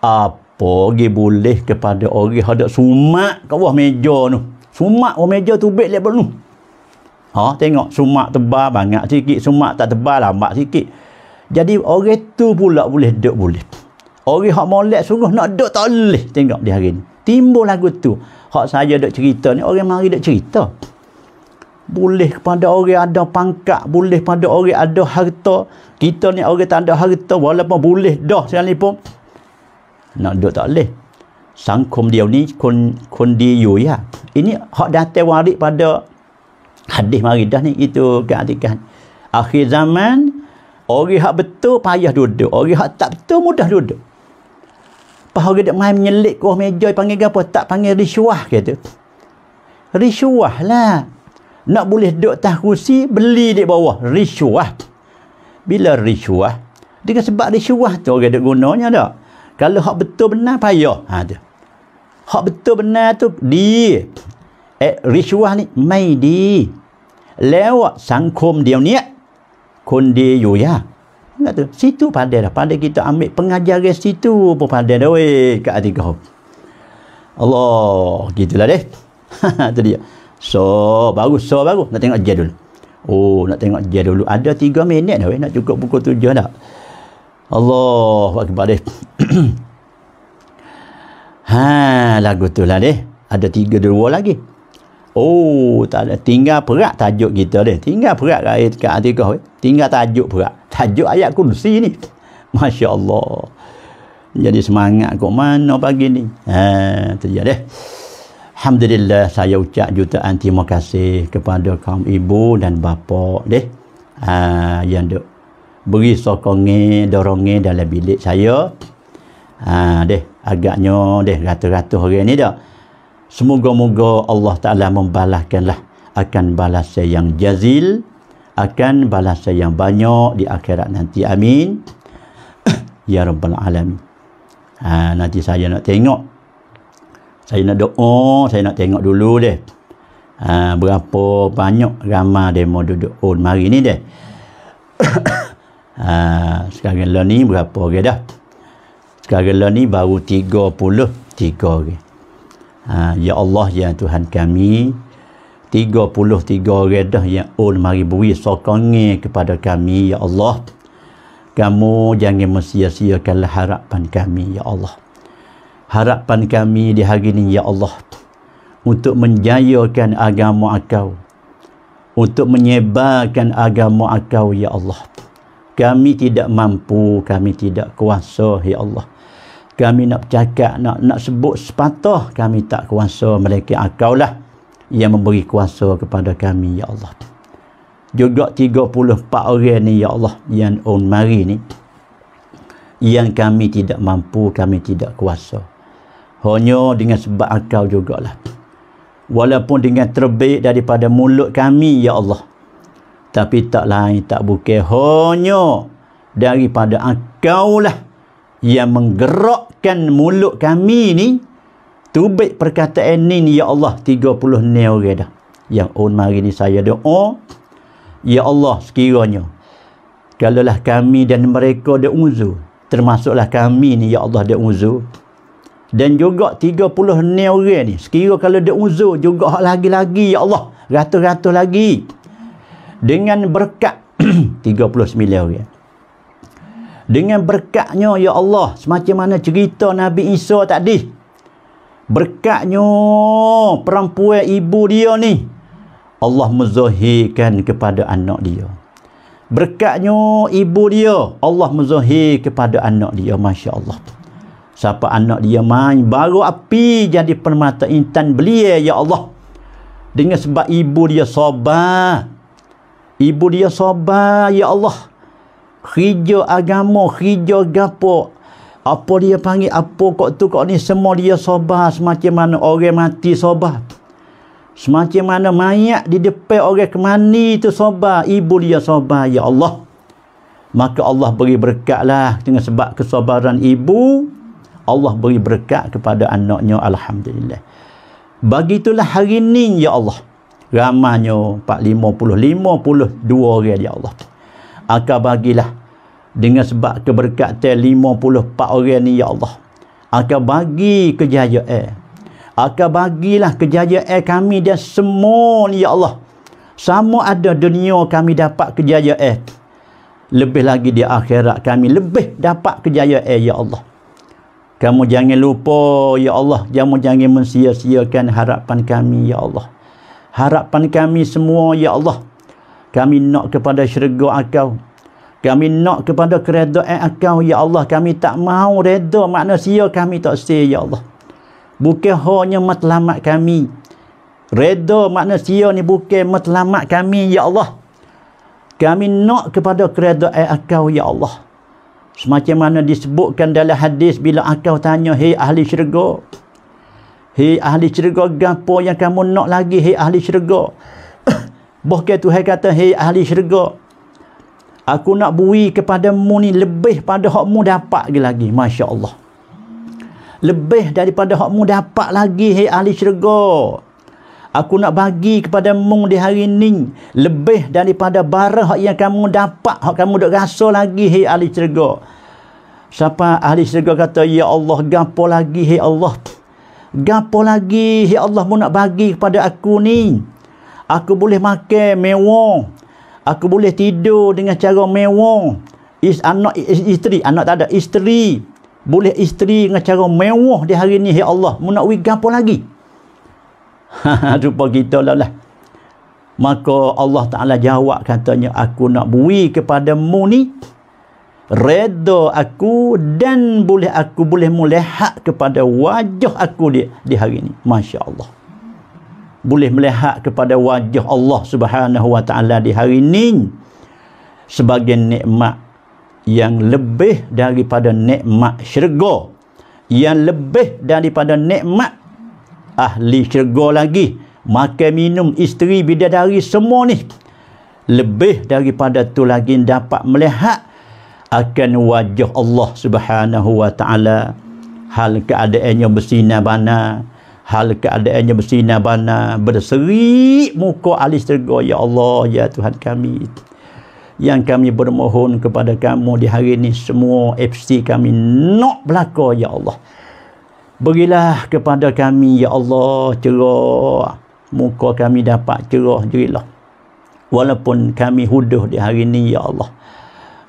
Speaker 1: Apa lagi boleh kepada orang yang ada sumak ke bawah meja tu. Sumak bawah meja tu baik lepas tu. Ha, tengok sumak tebal banyak sikit. Sumak tak tebal lambat sikit. Jadi orang tu pula boleh duduk boleh. Orang hak molek sungguh nak duduk tak boleh. Tengok di hari ni. Timbul lagu tu. Hak saya duduk cerita ni. Orang mari duduk Cerita boleh kepada orang ada pangkat, boleh pada orang ada harta. Kita ni orang tak ada harta walaupun boleh dah sekali pun. Nak duduk tak boleh. Sangkum dia ni kon kon dia ya. Ini hak datang waris pada hadis mari dah ni itu keadikan. Akhir zaman orang hak betul payah duduk, orang hak tak betul mudah duduk. Pas orang dak main menyelit kuah meja panggil apa? Tak panggil risuah gitu. Risuah lah nak boleh duduk atas kursi beli di bawah risuah bila risuah dia sebab risuah tu orang duk gunanya tak kalau hak betul benar payah ha tu hak betul benar tu di eh risuah ni mai di lewat sangkum dia ni eh. kun di yu ya tu, situ pada dah. Pandai kita ambil pengajar dari situ pun pandai dah weh kat hati kau. Allah, gitulah deh. Ha dia. So, bagus. So, bagus. Nak tengok jadul. dulu. Oh, nak tengok jadul. dulu. Ada tiga minit dah. Eh? Nak cukup pukul tujuh tak? Allah, bagi pada. ha, lagu tu lah deh. Ada tiga dua lagi. Oh, tak ada. Tinggal perak tajuk kita deh. Tinggal perak kat air dekat Tinggal tajuk perak. Tajuk ayat kursi ni. Masya Allah. Jadi semangat kok mana pagi ni. Ha, terjadi deh. Alhamdulillah saya ucap jutaan terima kasih kepada kaum ibu dan bapa deh uh, yang duk beri sokongi, dorongi dalam bilik saya. Ha, deh agaknya deh rata-rata hari ini dah. Semoga-moga Allah Ta'ala membalaskanlah akan balas saya yang jazil, akan balas saya yang banyak di akhirat nanti. Amin. ya Rabbal Alamin. Ha, nanti saya nak tengok saya nak doa saya nak tengok dulu deh ha, berapa banyak ramai mau duduk on oh, mari ni deh ha, sekarang lah ni berapa orang dah sekarang lah ni baru 33 orang ha, Ya Allah ya Tuhan kami 33 orang dah yang on oh, mari beri sokong kepada kami Ya Allah kamu jangan mensia-siakan lah harapan kami Ya Allah harapan kami di hari ini ya Allah untuk menjayakan agama akau untuk menyebarkan agama akau ya Allah kami tidak mampu kami tidak kuasa ya Allah kami nak cakap nak nak sebut sepatah kami tak kuasa mereka akau lah yang memberi kuasa kepada kami ya Allah juga 34 orang ni ya Allah yang on mari ni yang kami tidak mampu kami tidak kuasa hanya dengan sebab engkau lah. walaupun dengan terbaik daripada mulut kami ya Allah tapi tak lain tak bukan hanya daripada engkau lah yang menggerakkan mulut kami ni tubik perkataan ini ya Allah 30 ni orang dah yang on mari ni saya doa ya Allah sekiranya kalaulah kami dan mereka dia uzur termasuklah kami ni ya Allah dia uzur dan juga 30 ni orang ni sekira kalau dia uzur juga hak lagi-lagi ya Allah ratus-ratus lagi dengan berkat 39 orang dengan berkatnya ya Allah semacam mana cerita Nabi Isa tadi berkatnya perempuan ibu dia ni Allah muzahirkan kepada anak dia berkatnya ibu dia Allah muzahir kepada anak dia Masya Allah tu siapa anak dia main baru api jadi permata intan belia ya Allah dengan sebab ibu dia sabar ibu dia sabar ya Allah Hijau agama hijau gapo apa dia panggil apa kok tu kok ni semua dia sabar semacam mana orang mati sabar semacam mana mayat di depan orang kemani tu sabar ibu dia sabar ya Allah maka Allah beri berkatlah dengan sebab kesabaran ibu Allah beri berkat kepada anaknya Alhamdulillah begitulah hari ini, Ya Allah ramahnya 450 52 orang Ya Allah Aka bagilah dengan sebab keberkatan 54 orang ni Ya Allah Aka bagi kejayaan Aka bagilah kejayaan kami dia semua ni Ya Allah sama ada dunia kami dapat kejayaan lebih lagi di akhirat kami lebih dapat kejayaan Ya Allah kamu jangan lupa ya Allah, kamu jangan mensia-siakan harapan kami ya Allah. Harapan kami semua ya Allah. Kami nak kepada syurga engkau. Kami nak kepada keredaan engkau ya Allah. Kami tak mau reda manusia kami tak sia ya Allah. Bukan hanya matlamat kami. Reda manusia ni bukan matlamat kami ya Allah. Kami nak kepada keredaan engkau Ya Allah. Semacam mana disebutkan dalam hadis bila akal tanya, Hei ahli syurga. Hei ahli syurga, gapo yang kamu nak lagi, hei ahli syurga. Bahkan Tuhan kata, hei ahli syurga. Aku nak bui kepada mu ni lebih pada hak mu dapat lagi. Masya Allah. Lebih daripada hak mu dapat lagi, hei ahli syurga. Aku nak bagi kepada mu di hari ini lebih daripada barah yang kamu dapat, hak kamu dok rasa lagi hei ahli syurga. Siapa ahli syurga kata ya Allah gapo lagi hei Allah. Gapo lagi hei Allah mu nak bagi kepada aku ni. Aku boleh makan mewah. Aku boleh tidur dengan cara mewah. Is anak is, isteri, anak tak ada isteri. Boleh isteri dengan cara mewah di hari ini hei Allah. Mu nak wi gapo lagi? Ha, rupa kita lah lah maka Allah Ta'ala jawab katanya aku nak beri kepada mu ni reda aku dan boleh aku boleh melihat kepada wajah aku di, di hari ini Masya Allah boleh melihat kepada wajah Allah Subhanahu Wa Ta'ala di hari ini sebagai nikmat yang lebih daripada nikmat syurga yang lebih daripada nikmat ahli syurga lagi makan minum isteri bidadari semua ni lebih daripada tu lagi dapat melihat akan wajah Allah subhanahu wa ta'ala hal keadaannya bersinar bana hal keadaannya bersinar bana berseri muka ahli syurga ya Allah ya Tuhan kami yang kami bermohon kepada kamu di hari ini semua FC kami nak berlaku ya Allah Berilah kepada kami, Ya Allah, cerah. Muka kami dapat cerah jirilah. Walaupun kami huduh di hari ini, Ya Allah.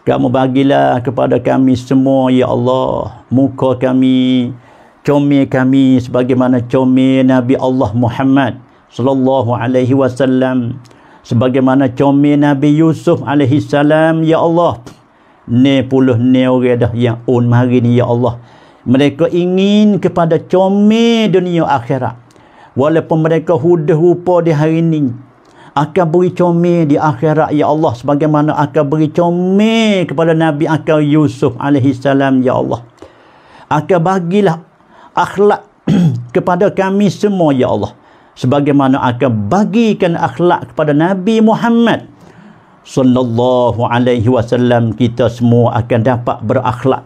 Speaker 1: Kamu bagilah kepada kami semua, Ya Allah. Muka kami, comel kami sebagaimana comel Nabi Allah Muhammad sallallahu alaihi wasallam sebagaimana comel Nabi Yusuf alaihi salam ya Allah ni puluh ni orang dah yang on hari ni ya Allah mereka ingin kepada comel dunia akhirat. Walaupun mereka hudah rupa di hari ini. Akan beri comel di akhirat, Ya Allah. Sebagaimana akan beri comel kepada Nabi Akal Yusuf alaihi salam Ya Allah. Akan bagilah akhlak kepada kami semua, Ya Allah. Sebagaimana akan bagikan akhlak kepada Nabi Muhammad sallallahu alaihi wasallam kita semua akan dapat berakhlak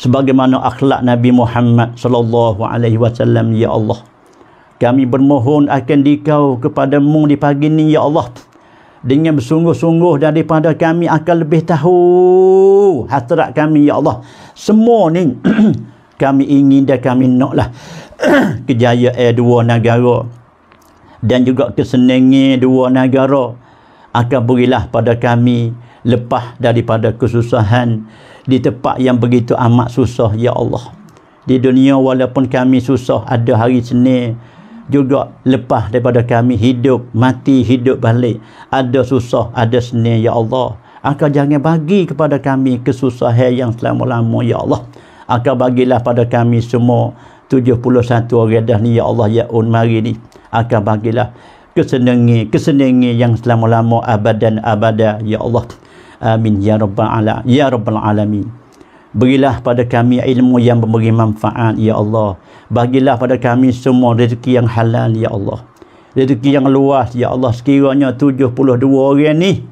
Speaker 1: sebagaimana akhlak Nabi Muhammad sallallahu alaihi wasallam ya Allah. Kami bermohon akan dikau kepadamu di pagi ini ya Allah. Dengan bersungguh-sungguh daripada kami akan lebih tahu hasrat kami ya Allah. Semua ni kami ingin dan kami naklah kejayaan dua negara dan juga kesenangan dua negara akan berilah pada kami lepas daripada kesusahan di tempat yang begitu amat susah ya Allah di dunia walaupun kami susah ada hari seni juga lepas daripada kami hidup mati hidup balik ada susah ada seni ya Allah Engkau jangan bagi kepada kami kesusahan yang selama-lama ya Allah Engkau bagilah pada kami semua 71 orang dah ni ya Allah ya un mari ni Engkau bagilah kesenangan kesenangan yang selama-lama dan abadah ya Allah Amin ya rabbal ala ya rabbal alamin. Berilah pada kami ilmu yang memberi manfaat ya Allah. Bagilah pada kami semua rezeki yang halal ya Allah. Rezeki yang luas ya Allah sekiranya 72 orang ni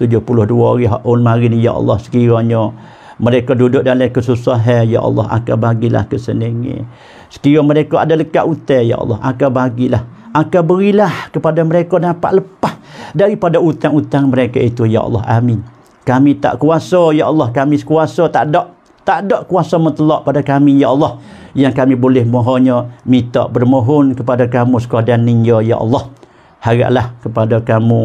Speaker 1: 72 orang hak ul mari ni ya Allah sekiranya mereka duduk dalam kesusahan ya Allah akan bagilah kesenangan. Sekiranya mereka ada lekat hutan ya Allah akan bagilah akan berilah kepada mereka dapat lepas daripada utang-utang mereka itu ya Allah amin kami tak kuasa ya Allah kami kuasa tak ada tak ada kuasa mutlak pada kami ya Allah yang kami boleh mohonnya minta bermohon kepada kamu sekadar ninja ya Allah haraplah kepada kamu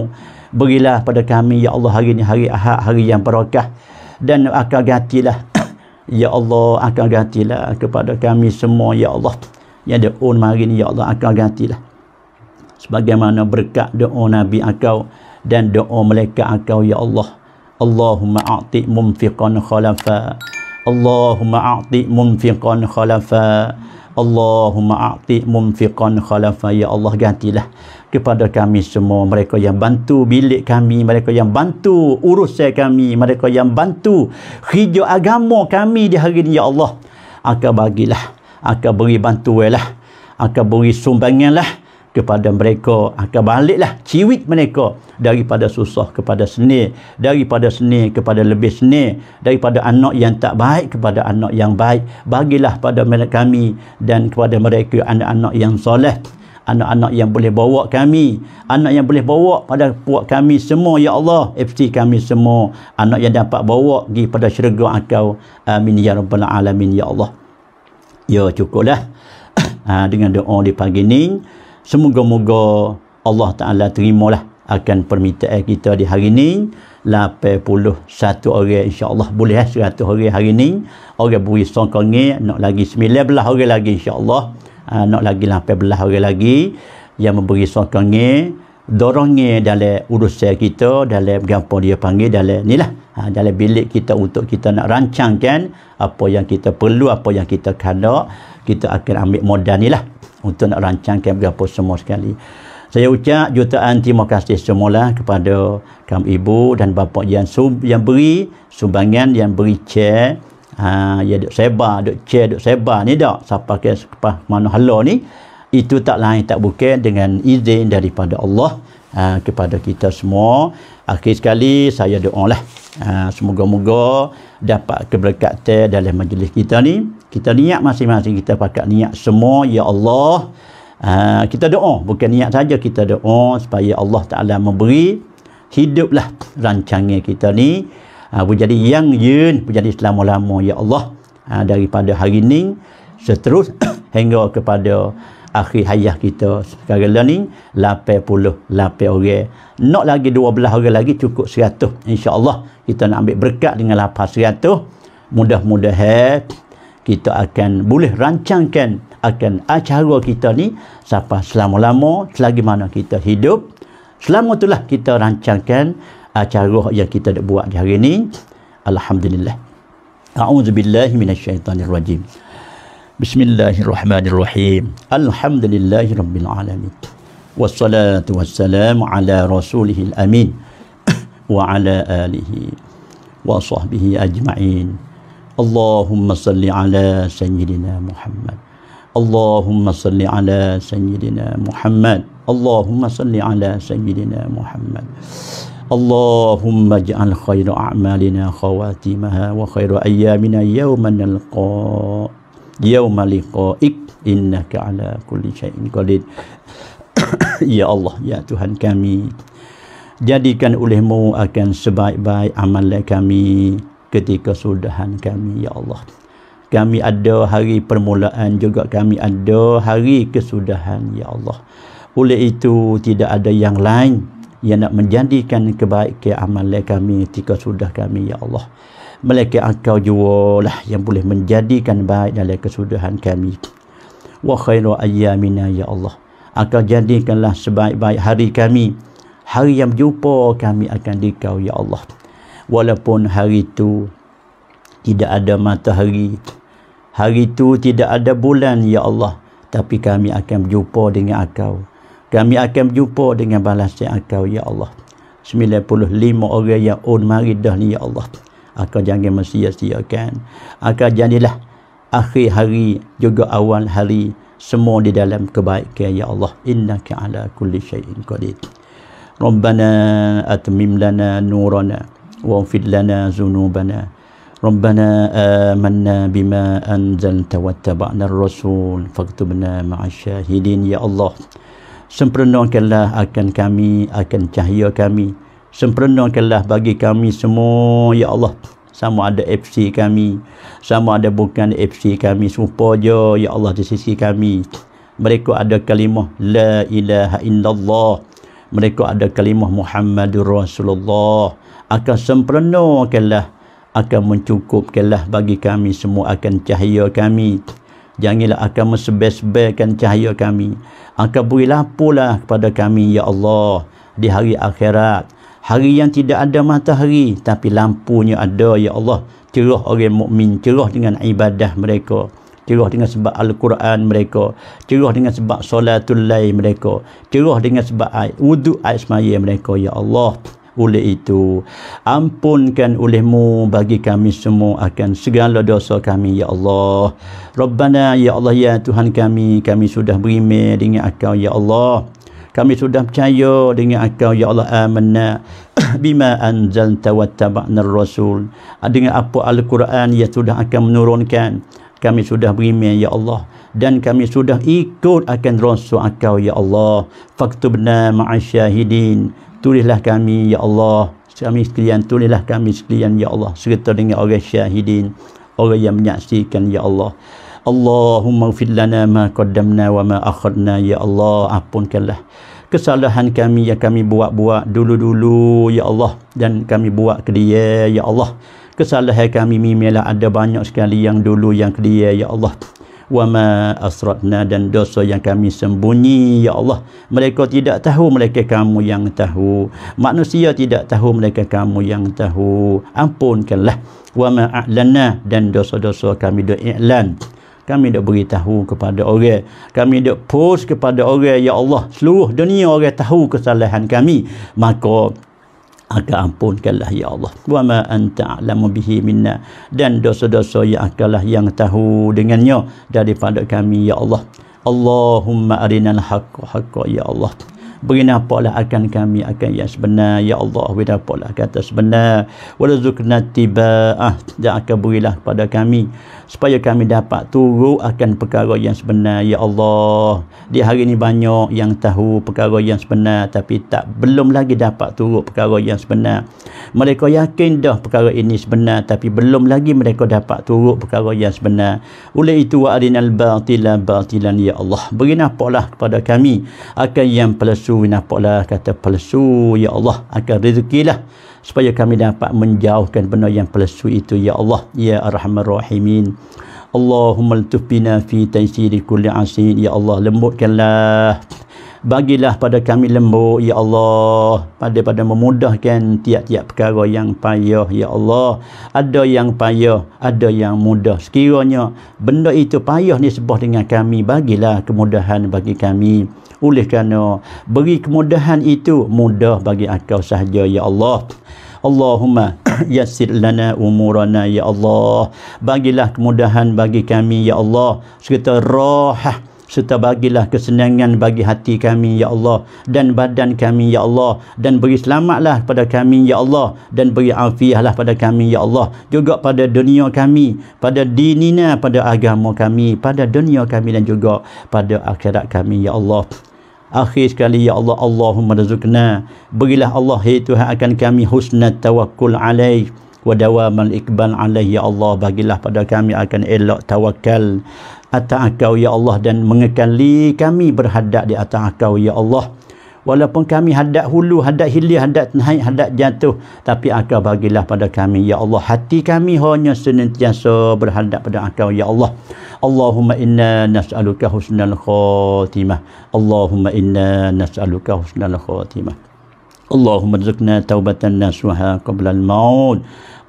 Speaker 1: berilah pada kami ya Allah hari ini hari ahad hari yang berkah dan akan gantilah ya Allah akan gantilah kepada kami semua ya Allah yang ada on hari ini ya Allah akan gantilah sebagaimana berkat doa Nabi akau dan doa malaikat akau ya Allah Allahumma a'ti mumfiqan khalafa Allahumma a'ti mumfiqan khalafa Allahumma a'ti mumfiqan khalafa ya Allah gantilah kepada kami semua mereka yang bantu bilik kami mereka yang bantu urus saya kami mereka yang bantu hijau agama kami di hari ini ya Allah akan bagilah akan beri bantuanlah akan beri sumbanganlah kepada mereka akan baliklah ciwit mereka daripada susah kepada seni daripada seni kepada lebih seni daripada anak yang tak baik kepada anak yang baik bagilah pada kami dan kepada mereka anak-anak yang soleh anak-anak yang boleh bawa kami anak yang boleh bawa pada puak kami semua ya Allah FC kami semua anak yang dapat bawa pergi pada syurga engkau amin ya rabbal alamin ya Allah ya cukuplah ah, dengan doa di pagi ini Semoga-moga Allah Ta'ala terimalah akan permintaan kita di hari ini. 81 orang insyaAllah boleh 100 eh, orang hari ini. Orang beri songkong nak lagi 19 orang lagi insyaAllah. Uh, nak lagi 18 orang lagi yang memberi songkong dorong dalam urusan kita dalam gampo dia panggil dalam inilah ha, dalam bilik kita untuk kita nak rancangkan apa yang kita perlu apa yang kita kena kita akan ambil modal lah untuk nak rancangkan berapa semua sekali saya ucap jutaan terima kasih semula kepada kaum ibu dan bapa yang sub, yang beri sumbangan yang beri cek, ha, ya duk seba duk cek, duk seba ni dak siapa ke siapa mana hala ni itu tak lain tak bukan dengan izin daripada Allah ha, kepada kita semua akhir sekali saya doa lah ha, semoga-moga dapat keberkatan dalam majlis kita ni kita niat masing-masing kita pakai niat semua ya Allah uh, kita doa bukan niat saja kita doa supaya Allah Taala memberi hiduplah rancangnya kita ni uh, ah, berjadi yang yun berjadi selama-lama ya Allah uh, daripada hari ini seterus hingga kepada akhir hayat kita sekarang ni 80 orang nak lagi 12 orang lagi cukup 100 Allah kita nak ambil berkat dengan lapas 800 mudah-mudahan kita akan boleh rancangkan akan acara kita ni siapa selama-lama selagi mana kita hidup selama itulah kita rancangkan acara yang kita nak buat di hari ini Alhamdulillah A'udzubillahi minasyaitanirrajim Bismillahirrahmanirrahim Alhamdulillahi rabbil alamin Wassalatu wassalamu ala rasulihil amin wa ala alihi wa sahbihi ajma'in Allahumma salli ala sayyidina Muhammad. Allahumma salli ala sayyidina Muhammad. Allahumma salli ala sayyidina Muhammad. Allahumma ij'al khayra a'malina khawatimaha wa khayra ayyamina yawma nalqa yawma liqa'ik innaka ala kulli syai'in qadid, ya Allah, ya Tuhan kami. Jadikan olehmu akan sebaik-baik amal kami ketika sudahan kami ya Allah kami ada hari permulaan juga kami ada hari kesudahan ya Allah oleh itu tidak ada yang lain yang nak menjadikan kebaikan amalan kami ketika sudah kami ya Allah mereka engkau jualah yang boleh menjadikan baik dalam kesudahan kami wa khairu ayyamina ya Allah engkau jadikanlah sebaik-baik hari kami hari yang jumpa kami akan dikau ya Allah walaupun hari itu tidak ada matahari hari itu tidak ada bulan ya Allah tapi kami akan berjumpa dengan engkau kami akan berjumpa dengan balasan engkau ya Allah 95 orang yang on mari dah ni ya Allah akan jangan mensia-siakan akan jadilah akhir hari juga awal hari semua di dalam kebaikan ya Allah innaka ala kulli syaiin qadir ربنا اتمم لنا نورنا واغفر لنا ذنوبنا ربنا آمنا بما أنزلت واتبعنا الرسول فاكتبنا مع الشاهدين يا الله sempurnakanlah akan kami akan cahaya kami sempurnakanlah bagi kami semua ya Allah sama ada FC kami sama ada bukan FC kami serupa je ya Allah di sisi kami mereka ada kalimah la ilaha illallah mereka ada kalimah Muhammadur Rasulullah akan sempurna kelah akan mencukup kelah bagi kami semua akan cahaya kami janganlah akan mensebes-besbekan cahaya kami akan beri lapulah kepada kami ya Allah di hari akhirat hari yang tidak ada matahari tapi lampunya ada ya Allah cerah orang mukmin cerah dengan ibadah mereka cerah dengan sebab al-Quran mereka cerah dengan sebab solatul lail mereka cerah dengan sebab wuduk air semaya mereka ya Allah oleh itu ampunkan olehmu bagi kami semua akan segala dosa kami ya Allah Rabbana ya Allah ya Tuhan kami kami sudah beriman dengan akau ya Allah kami sudah percaya dengan akau ya Allah amanna bima anzalta wa tabana rasul dengan apa al-Quran yang sudah akan menurunkan kami sudah beriman ya Allah dan kami sudah ikut akan rasul akau ya Allah faktubna ma'asyahidin tulislah kami ya Allah kami sekalian tulislah kami sekalian ya Allah serta dengan orang syahidin orang yang menyaksikan ya Allah Allahumma gfir lana ma qaddamna wa ma akhadna ya Allah ampunkanlah kesalahan kami yang kami buat-buat dulu-dulu ya Allah dan kami buat ke dia ya Allah kesalahan kami memanglah ada banyak sekali yang dulu yang ke dia ya Allah ma asratna dan dosa yang kami sembunyi ya Allah mereka tidak tahu mereka kamu yang tahu manusia tidak tahu mereka kamu yang tahu ampunkanlah ma a'lanna dan dosa-dosa kami dah iklan kami dah beritahu kepada orang kami dah post kepada orang ya Allah seluruh dunia orang tahu kesalahan kami maka akan ampunkanlah ya Allah wa ma anta alamu bihi minna dan dosa-dosa yang akanlah yang tahu dengannya daripada kami ya Allah Allahumma arinal haqqa haqqa ya Allah beri nampaklah akan kami akan yang sebenar ya Allah beri nampaklah kata sebenar wala zukna tiba'ah dan akan berilah kepada kami supaya kami dapat turut akan perkara yang sebenar ya Allah di hari ini banyak yang tahu perkara yang sebenar tapi tak belum lagi dapat turut perkara yang sebenar mereka yakin dah perkara ini sebenar tapi belum lagi mereka dapat turut perkara yang sebenar oleh itu wa arinal batila batilan ya Allah beri nampaklah kepada kami akan yang palsu nampaklah kata palsu ya Allah akan rezekilah supaya kami dapat menjauhkan benda yang palsu itu ya Allah ya arhamar rahimin Allahumma lutuf bina fi taysiri kulli asin ya Allah lembutkanlah bagilah pada kami lembut ya Allah pada pada memudahkan tiap-tiap perkara yang payah ya Allah ada yang payah ada yang mudah sekiranya benda itu payah ni sebab dengan kami bagilah kemudahan bagi kami boleh kerana beri kemudahan itu mudah bagi akal sahaja ya Allah Allahumma yassir lana umurana ya Allah bagilah kemudahan bagi kami ya Allah serta rahah serta bagilah kesenangan bagi hati kami ya Allah dan badan kami ya Allah dan beri selamatlah pada kami ya Allah dan beri afiahlah pada kami ya Allah juga pada dunia kami pada dinina pada agama kami pada dunia kami dan juga pada akhirat kami ya Allah Akhir sekali ya Allah Allahumma razuqna berilah Allah hai Tuhan akan kami husnat tawakkul alaih wa dawamal ikbal alaih ya Allah bagilah pada kami akan elok tawakal atas kau ya Allah dan mengekali kami berhadap di atas kau ya Allah walaupun kami hadat hulu, hadat hilir, hadat naik, hadat jatuh tapi akal bagilah pada kami Ya Allah hati kami hanya senantiasa berhadap pada akal Ya Allah Allahumma inna nas'aluka husnal khatimah Allahumma inna nas'aluka husnal khatimah اللهم ارزقنا توبة نصوحا قبل الموت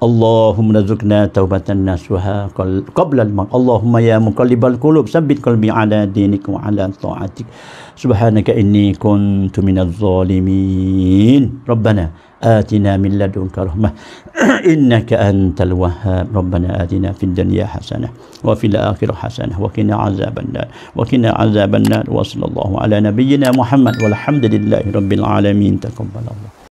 Speaker 1: اللهم ارزقنا توبة نصوحا قبل الموت اللهم يا مقلب القلوب ثبت قلبي على دينك وعلى طاعتك سبحانك إني كنت من الظالمين ربنا آتنا من لدنك رحمة إنك أنت الوهاب ربنا آتنا في الدنيا حسنة وفي الآخرة حسنة وقنا عذاب النار وقنا عذاب النار وصلى الله على نبينا محمد والحمد لله رب العالمين تقبل الله